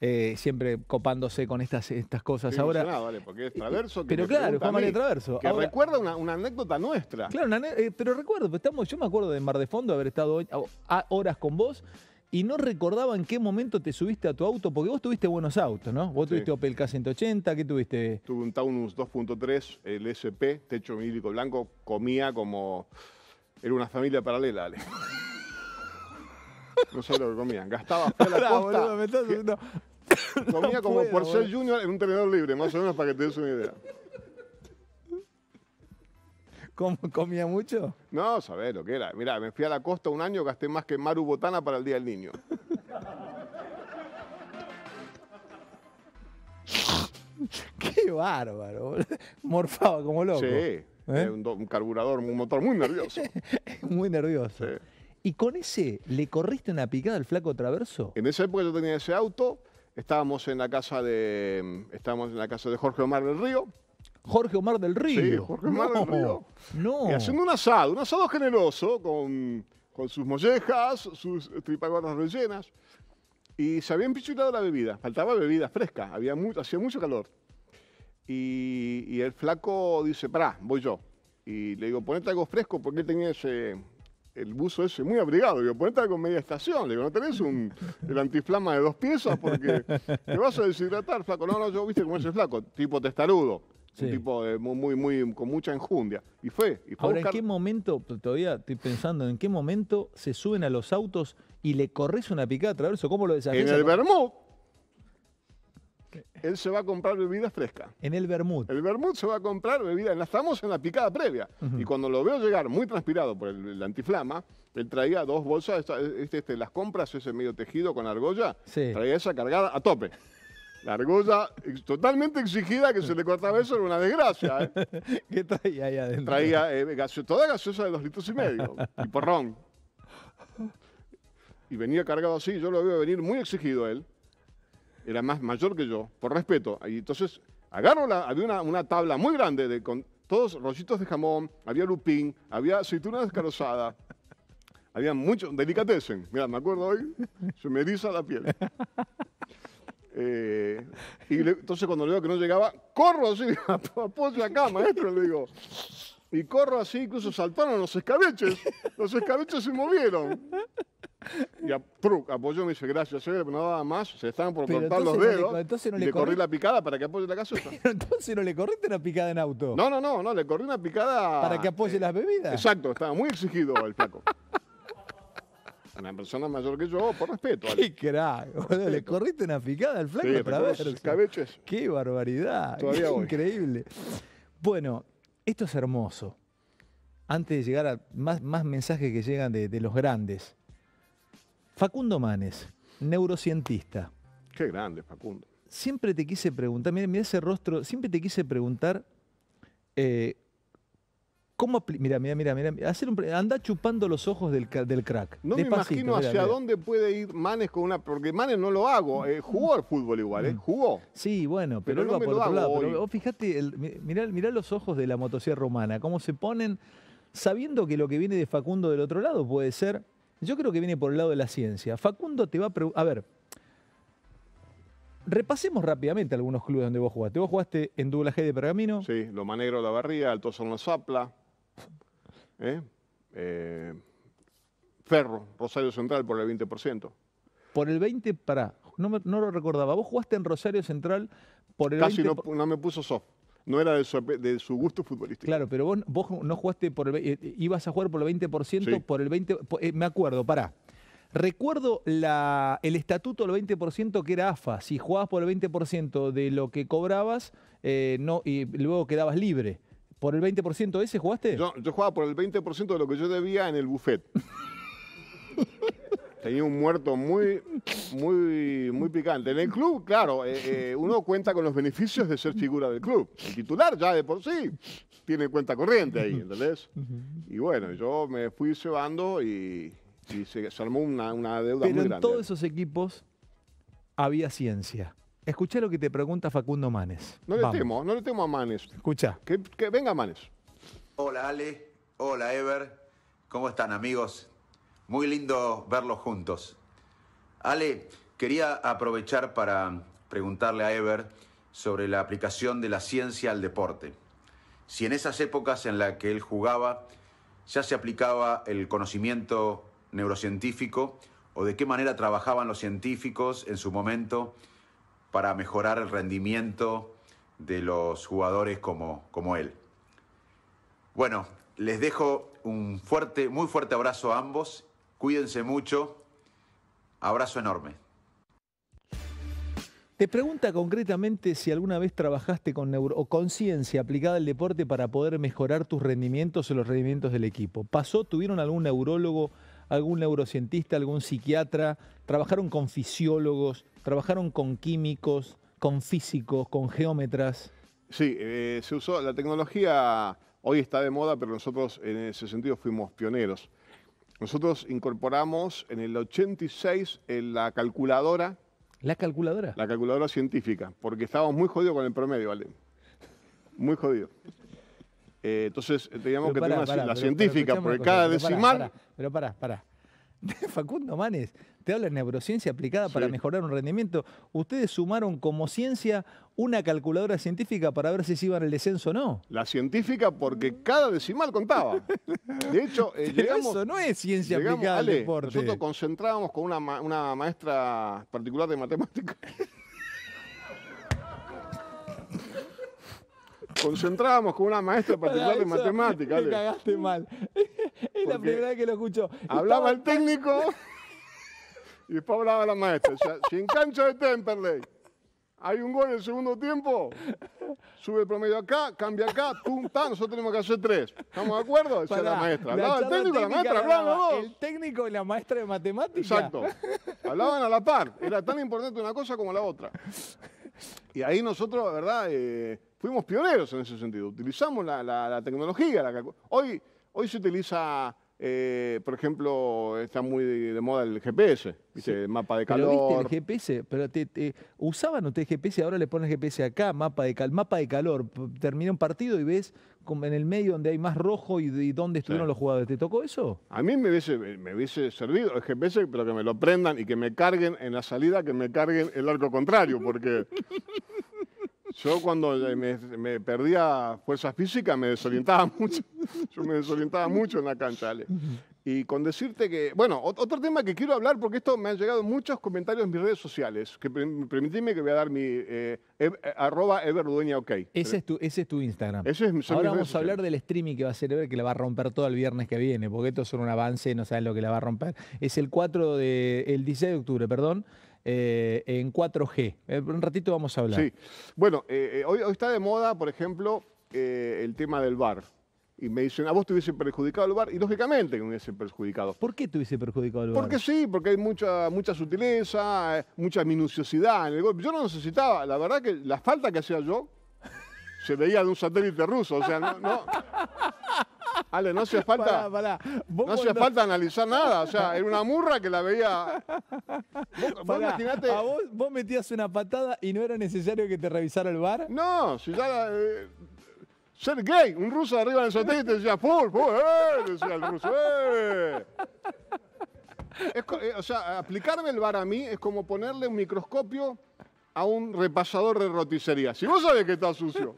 Eh, siempre copándose con estas, estas cosas. ahora, vale, porque es Traverso. pero claro, Juan María Traverso. Que recuerda una, anécdota nuestra. Claro, eh, pero recuerdo, pues, yo me acuerdo de Mar de Fondo haber estado oh, horas con vos y no recordaba en qué momento te subiste a tu auto, porque vos tuviste buenos autos, ¿no? Vos tuviste Opel K180, ¿qué tuviste? Tuve un Taunus 2.3, el SP, techo milico blanco, comía como... Era una familia paralela, Ale. No sé lo que comían. Gastaba fe la costa. Boludo, Comía *laughs* como por ser junior en un tenedor libre, más o menos para que te des una idea. ¿Cómo, ¿Comía mucho? No, sabés lo que era. Mirá, me fui a la costa un año, gasté más que Maru Botana para el Día del Niño. *laughs* Qué bárbaro. Morfaba como loco. Sí. ¿Eh? Un, carburador, un motor muy nervioso. *laughs* muy nervioso. Y con ese le corriste una picada al flaco traverso. En esa época yo tenía ese auto, estábamos en la casa de, mm, estábamos en la casa de Jorge Omar del Río. Jorge Omar del Río. Sí, Jorge Omar del Río. No. Y haciendo un asado, un asado generoso con, sus mollejas, sus tripagonas rellenas. Y se habían empichulado la bebida, faltaba bebida fresca, había mucho, hacía mucho calor. Y, y, el flaco dice, pará, voy yo. Y le digo, ponete algo fresco porque él tenía ese, el buzo ese muy abrigado. Le digo, ponete con media estación. Le digo, ¿no tenés un, el antiflama de dos piezas? Porque te vas a deshidratar, flaco. No, no, yo viste cómo es flaco. Tipo testarudo. Un tipo eh, muy, muy, con mucha enjundia. Y fue. Y Ahora, ¿en qué momento, todavía estoy pensando, en qué momento se suben a los autos y le corres una picada a través. ¿Cómo lo desafías? En el Bermú él se va a comprar bebida fresca. En el vermut. El vermut se va a comprar bebida. Estamos en la picada previa. Y cuando lo veo llegar muy transpirado por el, antiflama, él traía dos bolsas, este, este, las compras, ese medio tejido con argolla, sí. traía esa cargada a tope. La argolla totalmente exigida que se le cortaba eso era una desgracia. ¿eh? *laughs* ¿Qué traía ahí adentro? Traía eh, toda gaseosa de dos litros y medio y porrón. Y venía cargado así, yo lo veo venir muy exigido él era más mayor que yo, por respeto. Y entonces agarro, la, había una, tabla muy grande de, con todos rollitos de jamón, había lupín, había aceituna descarosada, había mucho... delicatessen. Mira, me acuerdo hoy, se me eriza la piel. Eh, y entonces cuando le veo que no llegaba, corro así, *laughs* apoyo acá, maestro, le digo. Y corro así, incluso saltaron los escabeches. Los escabeches se movieron. *laughs* Y a, y apoyó, me dice, gracias, pero nada más, se estaban por cortar los dedos. Le, le, corrí, la picada para que apoye la casa *laughs* entonces no le corriste una picada en auto. No, no, no, no, le corrí una picada. Para que apoye eh, las bebidas. Exacto, estaba muy exigido el flaco. *laughs* una persona mayor que yo, por respeto. Qué crack, le corriste una picada al flaco para ver Qué barbaridad. Todavía increíble. Bueno, esto es hermoso. Antes de llegar a más, más mensajes que llegan de los grandes. Facundo Manes, neurocientista. Qué grande, Facundo. Siempre te quise preguntar, mira, ese rostro, siempre te quise preguntar eh, cómo mira, mira, mira, mira, anda chupando los ojos del, crack. No me imagino hacia dónde puede ir Manes con una porque Manes no lo hago, eh, jugó al fútbol igual, eh, mm. jugó. Sí, bueno, pero, él no va por otro lado, fíjate, mirá, los ojos de la motosierra romana, cómo se ponen sabiendo que lo que viene de Facundo del otro lado puede ser yo creo que viene por el lado de la ciencia. Facundo te va a preguntar. A ver, repasemos rápidamente algunos clubes donde vos jugaste. Vos jugaste en Dublaje de Pergamino. Sí, Loma Negro la Barría, Alto Son Zapla. ¿eh? Eh, Ferro, Rosario Central por el 20%. Por el 20%, para. No, lo recordaba. Vos jugaste en Rosario Central por el 20%. Casi no, no me puso soft no era de su, gusto futbolístico. Claro, pero vos, vos no jugaste por el... Eh, ibas a jugar por el 20%, por el 20%... Eh, me acuerdo, pará. Recuerdo la, el estatuto del 20% que era AFA. Si jugabas por el 20% de lo que cobrabas, eh, no, y luego quedabas libre. ¿Por el 20% ese jugaste? Yo, yo jugaba por el 20% de lo que yo debía en el buffet. *laughs* Tenía un muerto muy, muy, muy picante. En el club, claro, eh, eh, uno cuenta con los beneficios de ser figura del club. El titular ya de por sí tiene cuenta corriente ahí, ¿entendés? Y bueno, yo me fui llevando y, se, armó una, deuda muy grande. en todos esos equipos había ciencia. Escuché lo que te pregunta Facundo Manes. No le temo, no le temo a Manes. Escucha. Que, que venga Manes. Hola Ale, hola Ever, ¿cómo están amigos? Muy lindo verlos juntos. Ale, quería aprovechar para preguntarle a Ever sobre la aplicación de la ciencia al deporte. Si en esas épocas en las que él jugaba ya se aplicaba el conocimiento neurocientífico o de qué manera trabajaban los científicos en su momento para mejorar el rendimiento de los jugadores como, como él. Bueno, les dejo un fuerte, muy fuerte abrazo a ambos. Cuídense mucho Abrazo enorme. Te pregunta concretamente si alguna vez trabajaste con neuro conciencia aplicada al deporte para poder mejorar tus rendimientos o los rendimientos del equipo. ¿Pasó? ¿Tuvieron algún neurólogo, algún neurocientista, algún psiquiatra? ¿Trabajaron con fisiólogos? ¿Trabajaron con químicos? ¿Con físicos? ¿Con geómetras? Sí, eh, se usó la tecnología, hoy está de moda, pero nosotros en ese sentido fuimos pioneros. Nosotros incorporamos en el 86 en la calculadora. ¿La calculadora? La calculadora científica, porque estábamos muy jodidos con el promedio, ¿vale? Muy jodidos. Eh, entonces teníamos que tener la científica, porque cada decimal. pero pará, pará. *laughs* Facundo Manes. Te habla de neurociencia aplicada para mejorar un rendimiento. Ustedes sumaron como ciencia una calculadora científica para ver si se iban el descenso o no. La científica porque cada decimal contaba. De hecho, eh, *laughs* Eso no es ciencia aplicada Nosotros *laughs* concentrábamos con una, maestra particular de matemáticas. concentrábamos con una maestra particular de matemáticas. Me cagaste mal. Es *laughs* la primera vez que lo escucho. Hablaba el técnico *laughs* y después hablaba la maestra. sin si en cancha de Temperley hay un gol en el segundo tiempo, sube el promedio acá, cambia acá, pum, nosotros tenemos que hacer tres. ¿Estamos de acuerdo? Esa la maestra. Hablaba el técnico y la maestra, El técnico y la maestra de matemáticas. Exacto. Hablaban a la par. Era tan importante una cosa como la otra. Y ahí nosotros, la verdad, eh, fuimos pioneros en ese sentido. Utilizamos la, tecnología. La hoy Hoy se utiliza, eh, por ejemplo, está muy de, moda el GPS, mapa de calor. Pero viste el GPS, pero te, te, usaban ustedes GPS, ahora le pones GPS acá, mapa de, cal, mapa de calor. Termina un partido y ves como en el medio donde hay más rojo y, de dónde estuvieron los jugadores. ¿Te tocó eso? A mí me hubiese, me hubiese servido el GPS, pero que me lo prendan y que me carguen en la salida, que me carguen el arco contrario, porque yo cuando eh, me, perdía fuerzas física me desorientaba *laughs* mucho. Yo me desorientaba mucho en la cancha, Ale. Y con decirte que, bueno, otro tema que quiero hablar, porque esto me han llegado muchos comentarios en mis redes sociales, que que voy a dar mi eh, eh, arroba ok. Ese es tu, ese es tu Instagram. Ahora vamos a hablar del streaming que va a ser Ever, que la va a romper todo el viernes que viene, porque esto es un avance, no sabes lo que la va a romper. Es el 4 de, el 16 de octubre, perdón. Eh, en 4G. Eh, un ratito vamos a hablar. Sí. Bueno, eh, hoy, está de moda, por ejemplo, el tema del bar. Y me dicen, a vos te hubiese perjudicado el bar. Y lógicamente que me hubiese perjudicado. ¿Por qué te hubiese perjudicado el bar? Porque sí, porque hay mucha, mucha sutileza, mucha minuciosidad en el golpe. Yo no necesitaba, la verdad que la falta que hacía yo se veía de un satélite ruso. O sea, no Ale, no hacía *laughs* falta. falta analizar nada. O sea, era una murra que la veía. *laughs* Vos, metías una patada y no era necesario que te revisara el bar? No, si ya. ser eh, gay, un ruso arriba en el te decía, full, full, eh", decía el ruso, eh. eh". o sea, aplicarme el bar a mí es como ponerle un microscopio a un repasador de roticería. Si vos sabés que está sucio,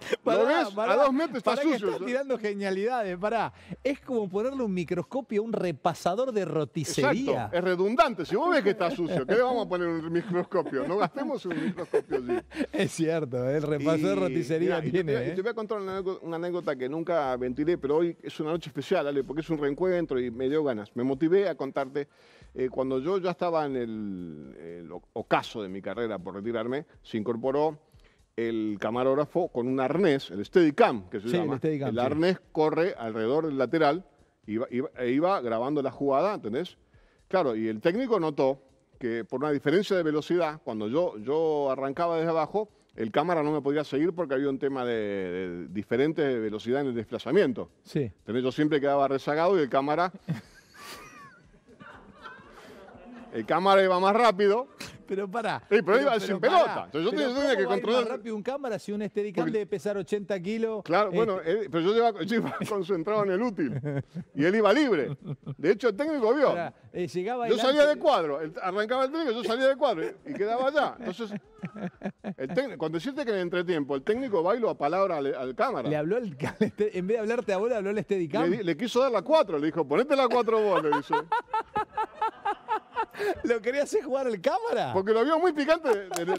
*laughs* Para a dos metros está sucio. Que estás tirando genialidades, pará. Es como ponerle un microscopio a un repasador de roticería. es redundante. Si vos ves que está sucio, ¿qué le vamos a poner un microscopio? No gastemos un microscopio allí. *laughs* Es cierto, el repasador de roticería tiene. ¿eh? te, voy a contar una anécdota, que nunca ventilé, pero hoy es una noche especial, Ale, porque es un reencuentro y me dio ganas. Me motivé a contarte. Eh, cuando yo ya estaba en el ocaso de mi carrera por retirarme, se incorporó el camarógrafo con un arnés, el Steadicam, que se sí, llama. El, el arnés corre alrededor del lateral iba, iba, e iba grabando la jugada, ¿entendés? Claro, y el técnico notó que por una diferencia de velocidad, cuando yo, yo arrancaba desde abajo, el cámara no me podía seguir porque había un tema de, diferentes diferente velocidad en el desplazamiento. Sí. Entonces yo siempre quedaba rezagado y el cámara... *laughs* el cámara iba más rápido pero pará. Pero pero, iba sin pelota. Entonces yo tenía que controlar. rápido un cámara si un Steadicam debe pesar 80 kilos. Claro, bueno, este- pero yo, iba, *laughs* concentrado en el útil. Y él iba libre. De hecho, el técnico vio. Eh, yo salía de cuadro. arrancaba el técnico, yo salía de cuadro y, quedaba allá. Entonces, el cuando decirte que en el entretiempo el técnico bailó a palabra al, cámara. Le habló al, en vez de hablarte a vos, le habló al Steadicam. Le, quiso dar la cuatro, le dijo, ponete la cuatro vos, le dice. ¿Lo quería hacer jugar el cámara? Porque lo vio muy picante.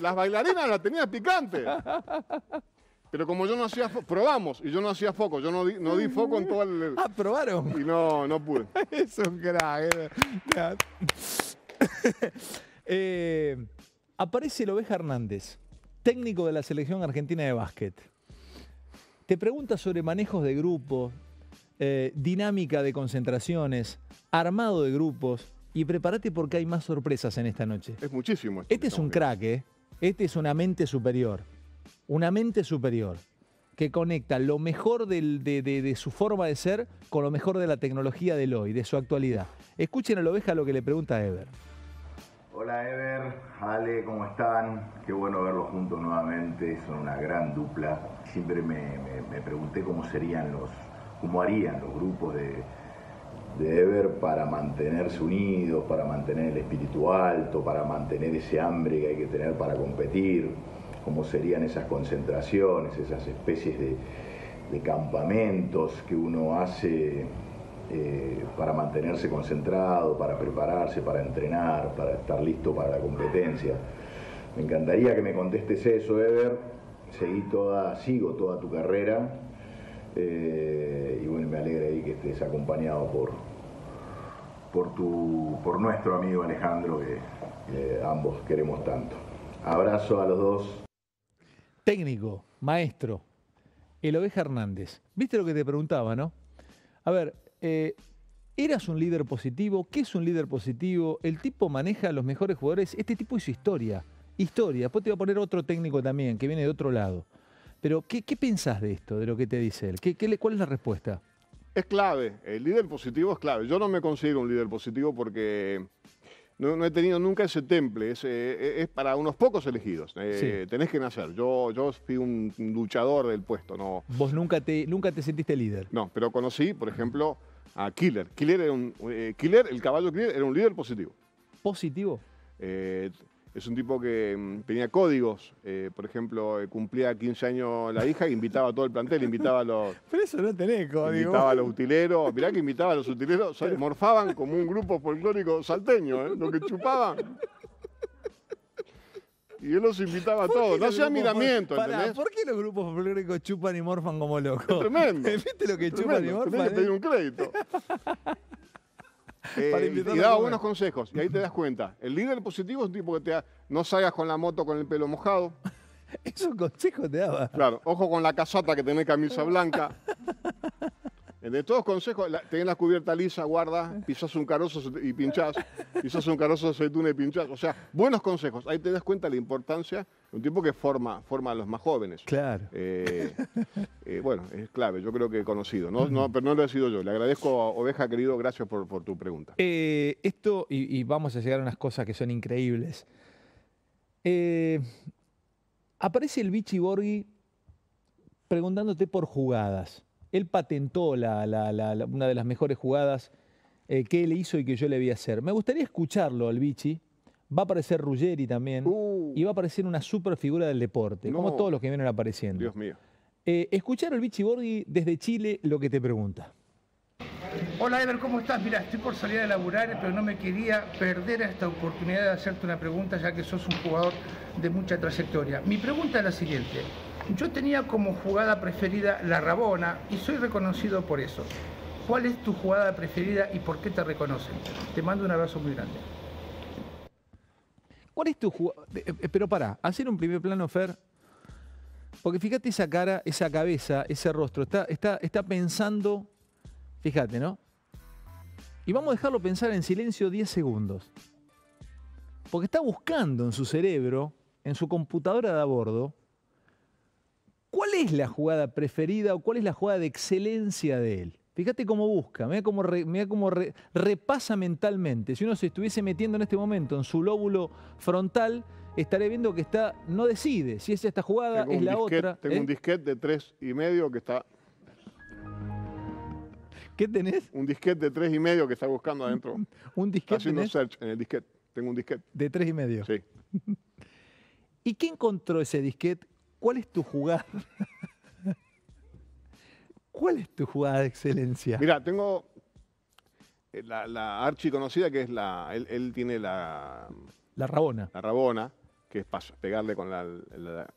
Las bailarinas las tenía picante. Pero como yo no hacía, probamos y yo no hacía foco, yo no di, foco en todo el... Ah, probaron. Y no, no pude. *laughs* es crack. Eh. *laughs* Eh, aparece el Hernández, técnico de la selección argentina de básquet. Te pregunta sobre manejos de grupo, eh, dinámica de concentraciones, armado de grupos, y prepárate porque hay más sorpresas en esta noche. Es muchísimo. Este, es un crack, ¿eh? Este es una mente superior. Una mente superior que conecta lo mejor de, su forma de ser con lo mejor de la tecnología del hoy, de su actualidad. Escuchen a la oveja lo que le pregunta a Ever. Hola Ever, Ale, ¿cómo están? Qué bueno verlos juntos nuevamente, son una gran dupla. Siempre me pregunté cómo serían los, cómo harían los grupos de, deber para mantenerse unidos, para mantener el espíritu alto, para mantener ese hambre que hay que tener para competir, ¿Cómo serían esas concentraciones, esas especies de, campamentos que uno hace eh, para mantenerse concentrado, para prepararse, para entrenar, para estar listo para la competencia. Me encantaría que me contestes eso, Ever. Seguí toda, sigo toda tu carrera. Eh, y bueno, me alegra ahí que estés acompañado por, por, tu, por nuestro amigo Alejandro que ambos queremos tanto. Abrazo a los dos. Técnico, maestro, el Oveja Hernández. ¿Viste lo que te preguntaba, no? A ver, eh, ¿eras un líder positivo? ¿Qué es un líder positivo? El tipo maneja a los mejores jugadores. Este tipo hizo historia. Historia. Después te voy a poner otro técnico también, que viene de otro lado. Pero, ¿qué, qué pensás de esto, de lo que te dice él? ¿Qué, qué, ¿Cuál es la respuesta? es clave, el líder positivo es clave. Yo no me considero un líder positivo porque no, he tenido nunca ese temple, es, eh, para unos pocos elegidos, eh, tenés que nacer. Yo, yo fui un luchador del puesto. No. ¿Vos nunca te, nunca te sentiste líder? No, pero conocí, por ejemplo, a Killer. Killer, un, eh, Killer el caballo Killer, era un líder positivo. ¿Positivo? Es un tipo que mm, tenía códigos. Eh, por ejemplo, eh, cumplía 15 años la hija e invitaba a todo el plantel, invitaba a los. *laughs* Pero eso no tenés código. Invitaba a los utileros. Mirá que invitaba a los utileros. Morfaban como un grupo folclórico salteño, ¿eh? lo que chupaban. Y él los invitaba a todos. No hacía miramiento, para, ¿entendés? ¿Por qué los grupos folclóricos chupan y morfan como locos? Es tremendo. *laughs* ¿Viste lo que chupan y morfan? Tenés que pedir un crédito. *laughs* Eh, y daba buenos consejos. Y ahí te das cuenta. El líder positivo es un tipo que te da, no salgas con la moto con el pelo mojado. *laughs* Esos consejos te daba. Claro, ojo con la casata que tenés camisa blanca. *laughs* Eh, de todos consejos, la, tenés la cubierta lisa, guarda, *laughs* pisás un carozo y pinchás, pisás un carozo de aceituna y pinchás. O sea, buenos consejos. Ahí te das cuenta de la importancia de un tipo que forma, forma a los más jóvenes. Claro. Eh, eh, bueno, es clave, yo creo que he conocido. pero no lo he sido yo. Le agradezco, Oveja, querido, gracias por, tu pregunta. esto, y, vamos a llegar a unas cosas que son increíbles. aparece el Bichi Borghi preguntándote por jugadas. Él patentó una de las mejores jugadas eh, que él hizo y que yo le vi hacer. Me gustaría escucharlo al Vichy. Va a aparecer Ruggeri también. Uh. y va a aparecer una super figura del deporte, como todos los que vienen apareciendo. Dios mío. Eh, escuchar al Vichy Borghi desde Chile lo que te pregunta. Hola Ever, ¿cómo estás? Mira, estoy por salir a laburar, pero no me quería perder esta oportunidad de hacerte una pregunta, ya que sos un jugador de mucha trayectoria. Mi pregunta es la siguiente. Yo tenía como jugada preferida la Rabona y soy reconocido por eso. ¿Cuál es tu jugada preferida y por qué te reconocen? Te mando un abrazo muy grande. ¿Cuál es tu jugada? Eh, eh, pero para, hacer un primer plano, Fer. Porque fíjate esa cara, esa cabeza, ese rostro. Está, está, está pensando. Fíjate, ¿no? Y vamos a dejarlo pensar en silencio 10 segundos. Porque está buscando en su cerebro, en su computadora de a bordo, ¿Cuál es la jugada preferida o cuál es la jugada de excelencia de él? Fíjate cómo busca, me cómo, como repasa mentalmente. Si uno se estuviese metiendo en este momento en su lóbulo frontal, estaré viendo que está no decide si es esta jugada, o es la otra. Tengo un ¿eh? disquete de tres y medio que está. ¿Qué tenés? Un disquete de tres y medio que está buscando adentro. *laughs* un disquete. Haciendo search en el disquete. Tengo un disquete. De tres y medio. Sí. *laughs* ¿Y qué encontró ese disquete ¿Cuál es tu jugada? *laughs* ¿Cuál es tu jugada de excelencia? Mira, tengo eh, la, la conocida, que es la. Él, tiene la. La Rabona. La Rabona, que es pegarle con la,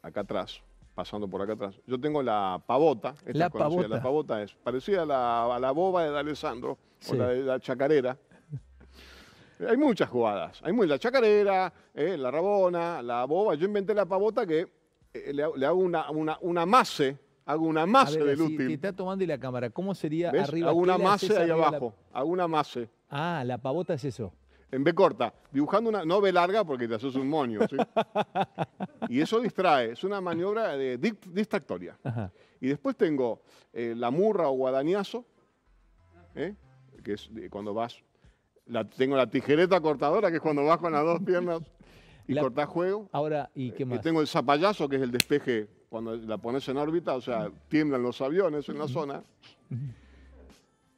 acá atrás, pasando por acá atrás. Yo tengo la pavota. Esta la es pavota. La pavota es parecida a la, boba de Alessandro o la de la chacarera. Eh, hay muchas jugadas. Hay muy, la chacarera, eh, la rabona, la boba. Yo inventé la pavota que eh, le, hago una, una, una mase, hago una masa del útil. Te está tomando y la cámara, ¿cómo sería arriba? Hago una mase ahí abajo, hago una mase. Ah, la pavota es eso. En B corta, dibujando una, no B larga porque te haces un moño. *laughs* y eso distrae, es una maniobra distractoria. Y después tengo eh, la murra o guadañazo, ¿eh? que es cuando vas, tengo la tijereta cortadora, que es cuando vas con las dos piernas *laughs* y cortás juego. Ahora, ¿y eh, qué más? tengo el zapallazo, que es el despeje cuando la pones en órbita, o sea, tiemblan los aviones en la zona.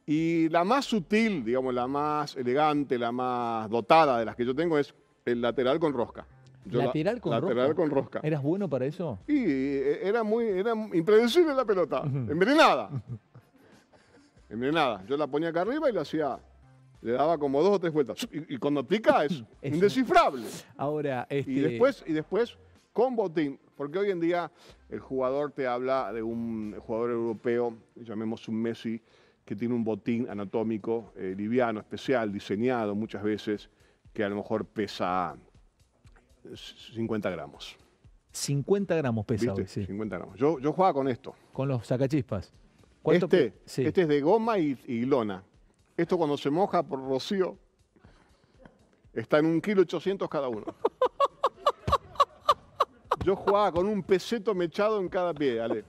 Y la más sutil, digamos, la más elegante, la más dotada de las que yo tengo es el lateral con rosca. lateral, la, con, lateral con rosca. ¿Eras bueno para eso? Sí, eh, era muy, era impredecible la pelota, envenenada. envenenada. Yo la ponía acá arriba y la hacía le daba como dos o tres vueltas. Y, cuando pica es, *laughs* indescifrable. Ahora, y este- después, y después con botín, porque hoy en día el jugador te habla de un jugador europeo, llamemos un Messi, que tiene un botín anatómico eh, liviano, especial, diseñado muchas veces, que a lo mejor pesa 50 gramos. 50 gramos pesa sí. 50 gramos. Yo, yo jugaba con esto. Con los sacachispas. Este, este es de goma y lona. Esto cuando se moja por rocío está en un kilo 800 cada uno. Yo jugaba con un peseto mechado en cada pie, Ale.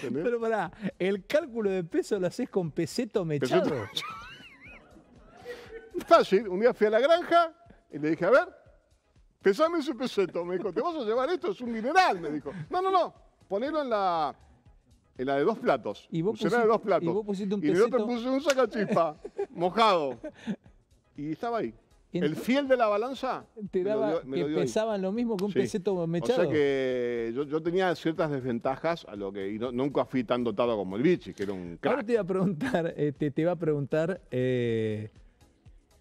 Pero pará, el cálculo de peso lo haces con peseto mechado. Peseto Fácil, un día fui a la granja y le dije, a ver, pesame ese peseto. Me dijo, ¿te vas a llevar esto? Es un mineral, me dijo. No, no, no, ponelo en la, en la de dos platos. Y vos, pusiste, de dos platos. Y un pesito. Y yo otro puse un sacachispa, *laughs* mojado. Y estaba ahí. El fiel de la balanza te daba que pesaban lo mismo que un sí. peseto mechado. O sea que yo, tenía ciertas desventajas a lo que y nunca fui tan dotado como el bichi, que era un crack. Ahora te iba a preguntar, este, te, iba a preguntar, eh,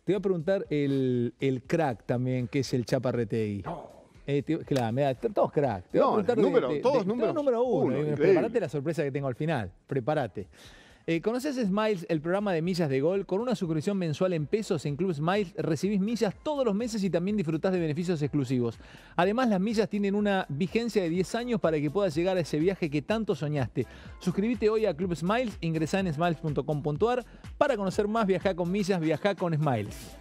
te iba a preguntar el, el, crack también, que es el chaparreteí. Eh, claro, todos crack. número, eh, preparate la sorpresa que tengo al final. Prepárate. Eh, ¿Conoces Smiles, el programa de millas de gol? Con una suscripción mensual en pesos en Club Smiles recibís millas todos los meses y también disfrutás de beneficios exclusivos. Además, las millas tienen una vigencia de 10 años para que puedas llegar a ese viaje que tanto soñaste. Suscríbete hoy a Club Smiles, ingresá en smiles.com.ar para conocer más, viajá con millas, viajá con Smiles.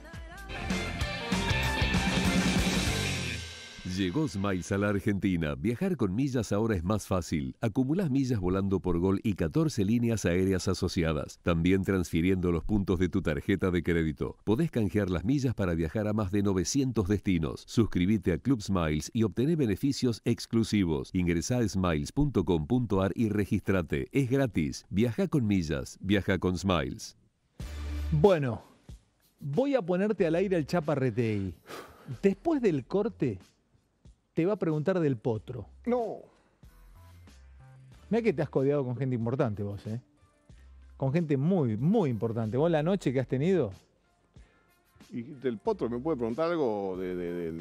Llegó Smiles a la Argentina. Viajar con millas ahora es más fácil. Acumulás millas volando por Gol y 14 líneas aéreas asociadas. También transfiriendo los puntos de tu tarjeta de crédito. Podés canjear las millas para viajar a más de 900 destinos. Suscríbete a Club Smiles y obtené beneficios exclusivos. Ingresá a smiles.com.ar y regístrate. Es gratis. Viaja con millas. Viaja con Smiles. Bueno, voy a ponerte al aire el chaparrete Después del corte te va a preguntar del potro. No. Mira que te has codeado con gente importante vos, ¿eh? Con gente muy, muy importante. ¿Vos la noche que has tenido? Y del potro, ¿me puede preguntar algo de,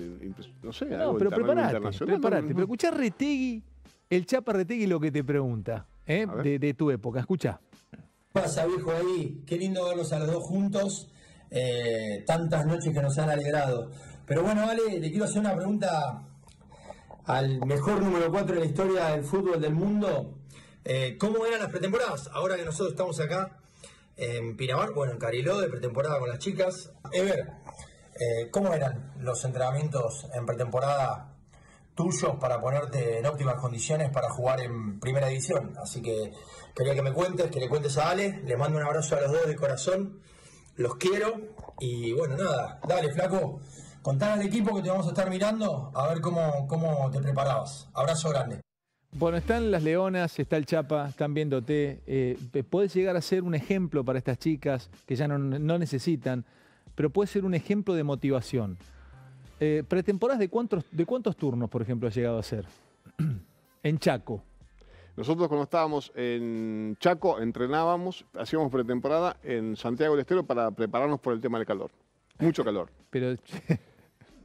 no sé, algo pero preparate, preparate. pero escuchá Retegui, el Chapa Retegui lo que te pregunta, ¿eh? de, tu época, escucha. ¿Qué pasa, viejo, ahí? Qué lindo verlos a los dos juntos, eh, tantas noches que nos han alegrado. Pero bueno, Ale, le quiero hacer una pregunta al mejor número 4 en la historia del fútbol del mundo. Eh, ¿Cómo eran las pretemporadas? Ahora que nosotros estamos acá en Pinamar, bueno, en Cariló, de pretemporada con las chicas. Ever, eh, ¿cómo eran los entrenamientos en pretemporada tuyos para ponerte en óptimas condiciones para jugar en primera división. Así que quería que me cuentes, que le cuentes a Ale. Les mando un abrazo a los dos de corazón. Los quiero. Y bueno, nada, dale, flaco contar al equipo que te vamos a estar mirando a ver cómo, cómo te preparabas. Abrazo grande. Bueno, están las leonas, está el Chapa, están viéndote. Eh, puedes llegar a ser un ejemplo para estas chicas que ya no, necesitan, pero puede ser un ejemplo de motivación. Eh, ¿Pretemporadas de cuántos, de cuántos turnos, por ejemplo, has llegado a ser? *clears throat* en Chaco. Nosotros cuando estábamos en Chaco entrenábamos, hacíamos pretemporada en Santiago del Estero para prepararnos por el tema del calor. Mucho calor. Pero *laughs*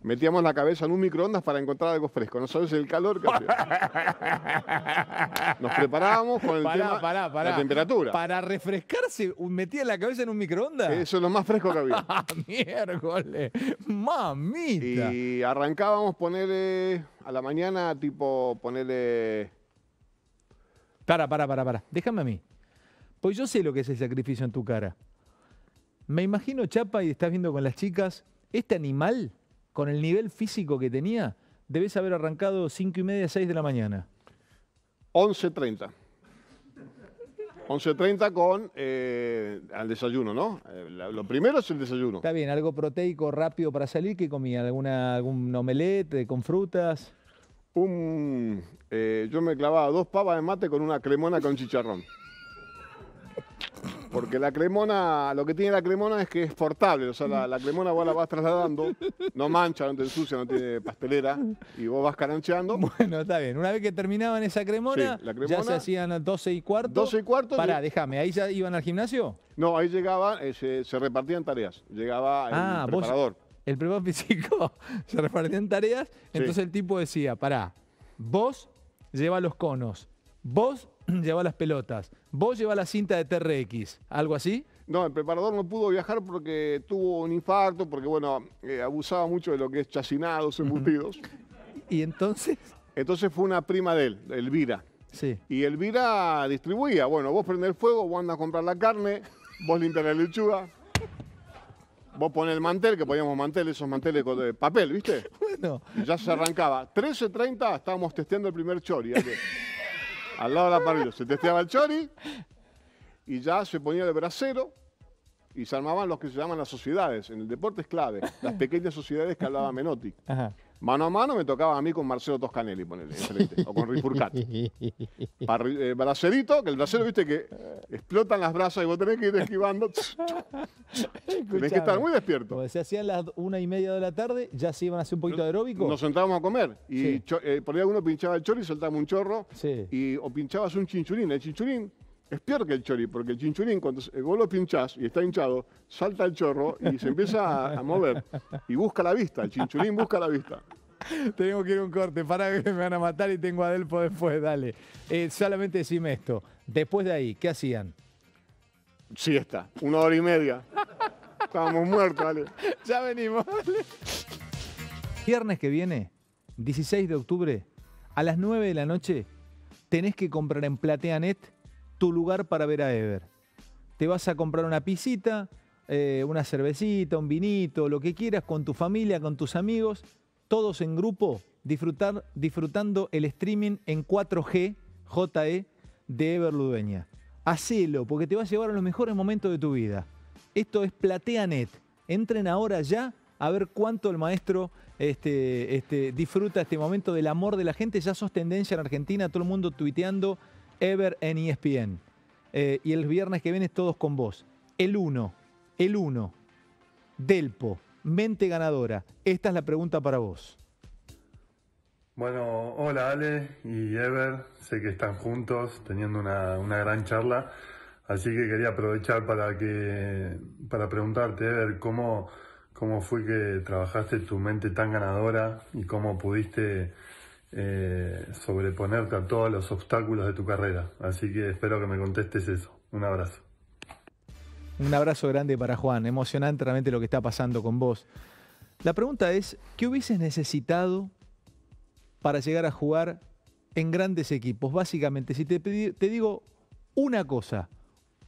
metíamos la cabeza en un microondas para encontrar algo fresco. No sabes el calor que *laughs* Nos preparábamos con el la temperatura. Para refrescarse, metía la cabeza en un microondas. Eso es lo más fresco que había. *laughs* Ah, miércoles. Mamita. Y arrancábamos ponerle a la mañana, tipo ponerle. Para, para, para, para. Déjame a mí. Pues yo sé lo que es el sacrificio en tu cara. Me imagino, Chapa, y estás viendo con las chicas, este animal con el nivel físico que tenía, debes haber arrancado 5 y media, 6 de la mañana. 11.30. 11.30 con eh, al desayuno, ¿no? Eh, lo primero es el desayuno. Está bien, algo proteico rápido para salir. ¿Qué comía? ¿Alguna, ¿Algún omelette con frutas? Un, eh, yo me clavaba dos pavas de mate con una cremona con chicharrón. Porque la cremona, lo que tiene la cremona es que es portable. O sea, la, cremona vos la vas trasladando, no mancha, no te ensucia, no tiene pastelera. Y vos vas carancheando. Bueno, está bien. Una vez que terminaban esa cremona, ya se hacían 12 y cuarto. 12 y cuarto. Pará, déjame, ¿ahí ya iban al gimnasio? No, ahí llegaba, eh, se, repartían tareas. Llegaba el ah, preparador. el preparador físico *laughs* se repartían tareas. Entonces el tipo decía, pará, vos lleva los conos. Vos *clears throat* lleva las pelotas, vos lleva la cinta de TRX, algo así. No, el preparador no pudo viajar porque tuvo un infarto, porque bueno, eh, abusaba mucho de lo que es chacinados, embutidos. *laughs* ¿Y entonces? Entonces fue una prima de él, Elvira. Sí. Y Elvira distribuía, bueno, vos prendés el fuego, vos andas a comprar la carne, vos limpias la lechuga, vos pones el mantel, que poníamos mantel, esos manteles de eh, papel, ¿viste? *laughs* Bueno. ya se arrancaba. 13.30 estábamos testeando el primer chori. *laughs* al lado de la parrilla se testeaba el chori y ya se ponía de brasero y se armaban los que se llaman las sociedades. En el deporte es clave, las pequeñas sociedades que hablaba Menotti. Mano a mano me tocaba a mí con Marcelo Toscanelli, ponele, o con Rifurcat. Eh, bracerito, que el bracero, viste, que explotan las brasas y vos tenés que ir esquivando. *laughs* tenés que estar muy despierto. Como se hacían las una y media de la tarde, ya se iban a hacer un poquito aeróbico. Nos sentábamos a comer y eh, por ahí alguno pinchaba el chorro y soltábamos un chorro. Sí. Y, o pinchabas un chinchulín. El chinchurín, es peor que el chori, porque el chinchulín, cuando vos lo pinchás y está hinchado, salta el chorro y se empieza a, mover y busca la vista. El chinchulín busca la vista. Tengo que ir a un corte, para que me van a matar y tengo a Delpo después, dale. Eh, solamente decime esto, después de ahí, ¿qué hacían? Siesta, una hora y media. Estábamos muertos, dale. *laughs* Ya venimos, dale. Viernes que viene, 16 de octubre, a las 9 de la noche, tenés que comprar en Plateanet tu lugar para ver a Ever. Te vas a comprar una pisita, eh, una cervecita, un vinito, lo que quieras, con tu familia, con tus amigos, todos en grupo, disfrutar, disfrutando el streaming en 4G, JE, de Ever Ludueña. Hacelo, porque te va a llevar a los mejores momentos de tu vida. Esto es PlateaNet. Entren ahora ya a ver cuánto el maestro este, este, disfruta este momento del amor de la gente. Ya sos tendencia en Argentina, todo el mundo tuiteando ever en ESPN. Eh, y el viernes que viene todos con vos. El 1, el 1, Delpo, mente ganadora. Esta es la pregunta para vos. Bueno, hola Ale y Ever, sé que están juntos teniendo una, gran charla, así que quería aprovechar para, que, para preguntarte, Ever, cómo, cómo fue que trabajaste tu mente tan ganadora y cómo pudiste eh, sobreponerte a todos los obstáculos de tu carrera. Así que espero que me contestes eso. Un abrazo. Un abrazo grande para Juan. Emocionante realmente lo que está pasando con vos. La pregunta es, ¿qué hubieses necesitado para llegar a jugar en grandes equipos? Básicamente, si te, te digo una cosa,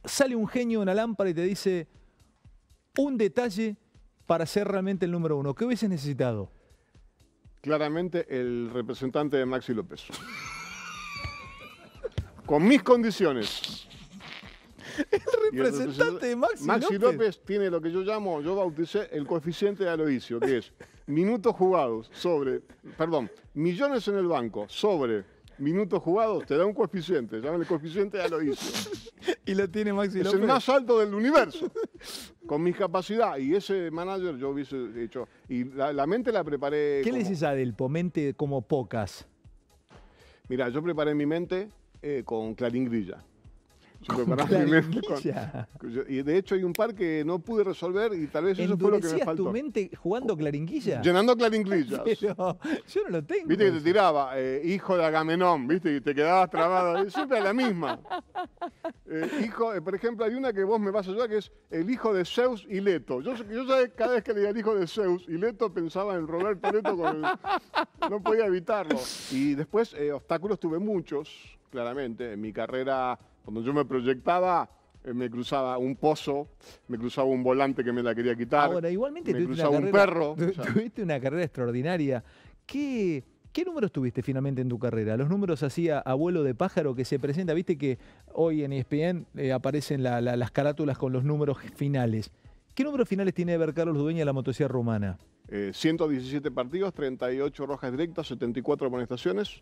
sale un genio de una lámpara y te dice un detalle para ser realmente el número uno. ¿Qué hubieses necesitado? claramente el representante de Maxi López. *laughs* Con mis condiciones. El representante de Maxi, Maxi López. tiene lo que yo llamo, yo bauticé el coeficiente de Aloisio, que es minutos jugados sobre, perdón, millones en el banco sobre minutos jugados, te da un coeficiente, llámale el coeficiente de Aloisio. *laughs* y lo tiene Maxi López. Es el más alto del universo. *laughs* con mi capacidad. Y ese manager yo hubiese hecho. Y la, mente la preparé. ¿Qué le dices a Delpo? Mente como pocas. Mira, yo preparé mi mente eh, con Clarín Grilla y de hecho hay un par que no pude resolver y tal vez eso fue lo que me faltó. tu mente jugando clarinquilla? Llenando clarinquillas. *laughs* yo no lo tengo. Viste que te tiraba, eh, hijo de Agamenón, viste, y te quedabas trabado. Siempre a la misma. Eh, hijo, eh, por ejemplo, hay una que vos me vas a ayudar que es el hijo de Zeus y Leto. Yo, yo cada vez que leía el hijo de Zeus y Leto pensaba en Roberto Leto. no podía evitarlo. Y después, obstáculos tuve muchos, claramente. En mi carrera cuando yo me proyectaba, eh, me cruzaba un pozo, me cruzaba un volante que me la quería quitar. Ahora, igualmente me cruzaba un perro. *laughs* Tuviste una carrera extraordinaria. ¿Qué, ¿Qué números tuviste finalmente en tu carrera? Los números hacía abuelo de pájaro que se presenta, viste que hoy en ESPN eh, aparecen las carátulas con los números finales. ¿Qué números finales tiene ver Carlos Dueña de la motocicleta rumana? 117 partidos, 38 rojas directas, 74 amonestaciones,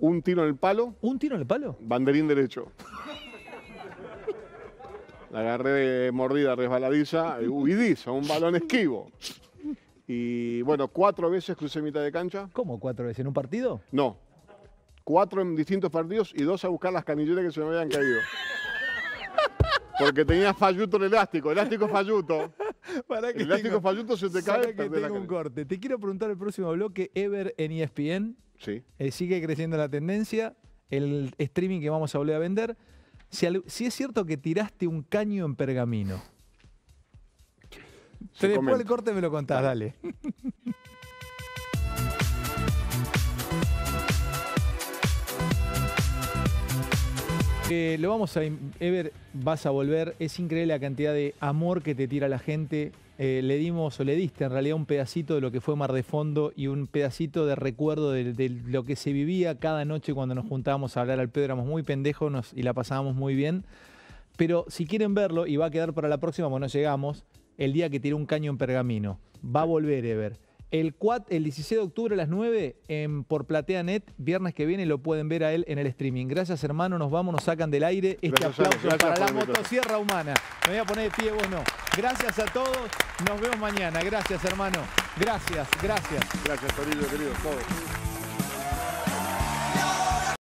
un tiro en el palo. ¿Un tiro en el palo? Banderín derecho. La agarré de mordida resbaladiza, huidiza, un balón esquivo. Y bueno, cuatro veces crucé mitad de cancha. ¿Cómo cuatro veces? ¿En un partido? No. Cuatro en distintos partidos y dos a buscar las canilleras que se me habían caído. Porque tenía falluto el elástico, elástico falluto. *laughs* Para que se te cae. que tengo un corte. Te quiero preguntar el próximo bloque, Ever en ESPN. Sí. Eh, sigue creciendo la tendencia, el streaming que vamos a volver a vender. Si, es cierto que tiraste un caño en pergamino. Te después del corte me lo contás, dale. *laughs* lo vamos a. Ever, vas a volver. Es increíble la cantidad de amor que te tira la gente. Eh, le dimos o le diste en realidad un pedacito de lo que fue Mar de Fondo y un pedacito de recuerdo de, lo que se vivía cada noche cuando nos juntábamos a hablar al Pedro, Éramos muy pendejos y la pasábamos muy bien. Pero si quieren verlo, y va a quedar para la próxima, bueno, llegamos, el día que tiró un caño en pergamino. Va a volver, Ever. El, el 16 de octubre a las 9 en, por PlateaNet, viernes que viene lo pueden ver a él en el streaming. Gracias hermano, nos vamos, nos sacan del aire. Este aplauso para la motosierra humana. Me voy a poner de pie, vos no. Gracias a todos, nos vemos mañana. Gracias hermano, gracias, gracias. Gracias querido, querido, todos.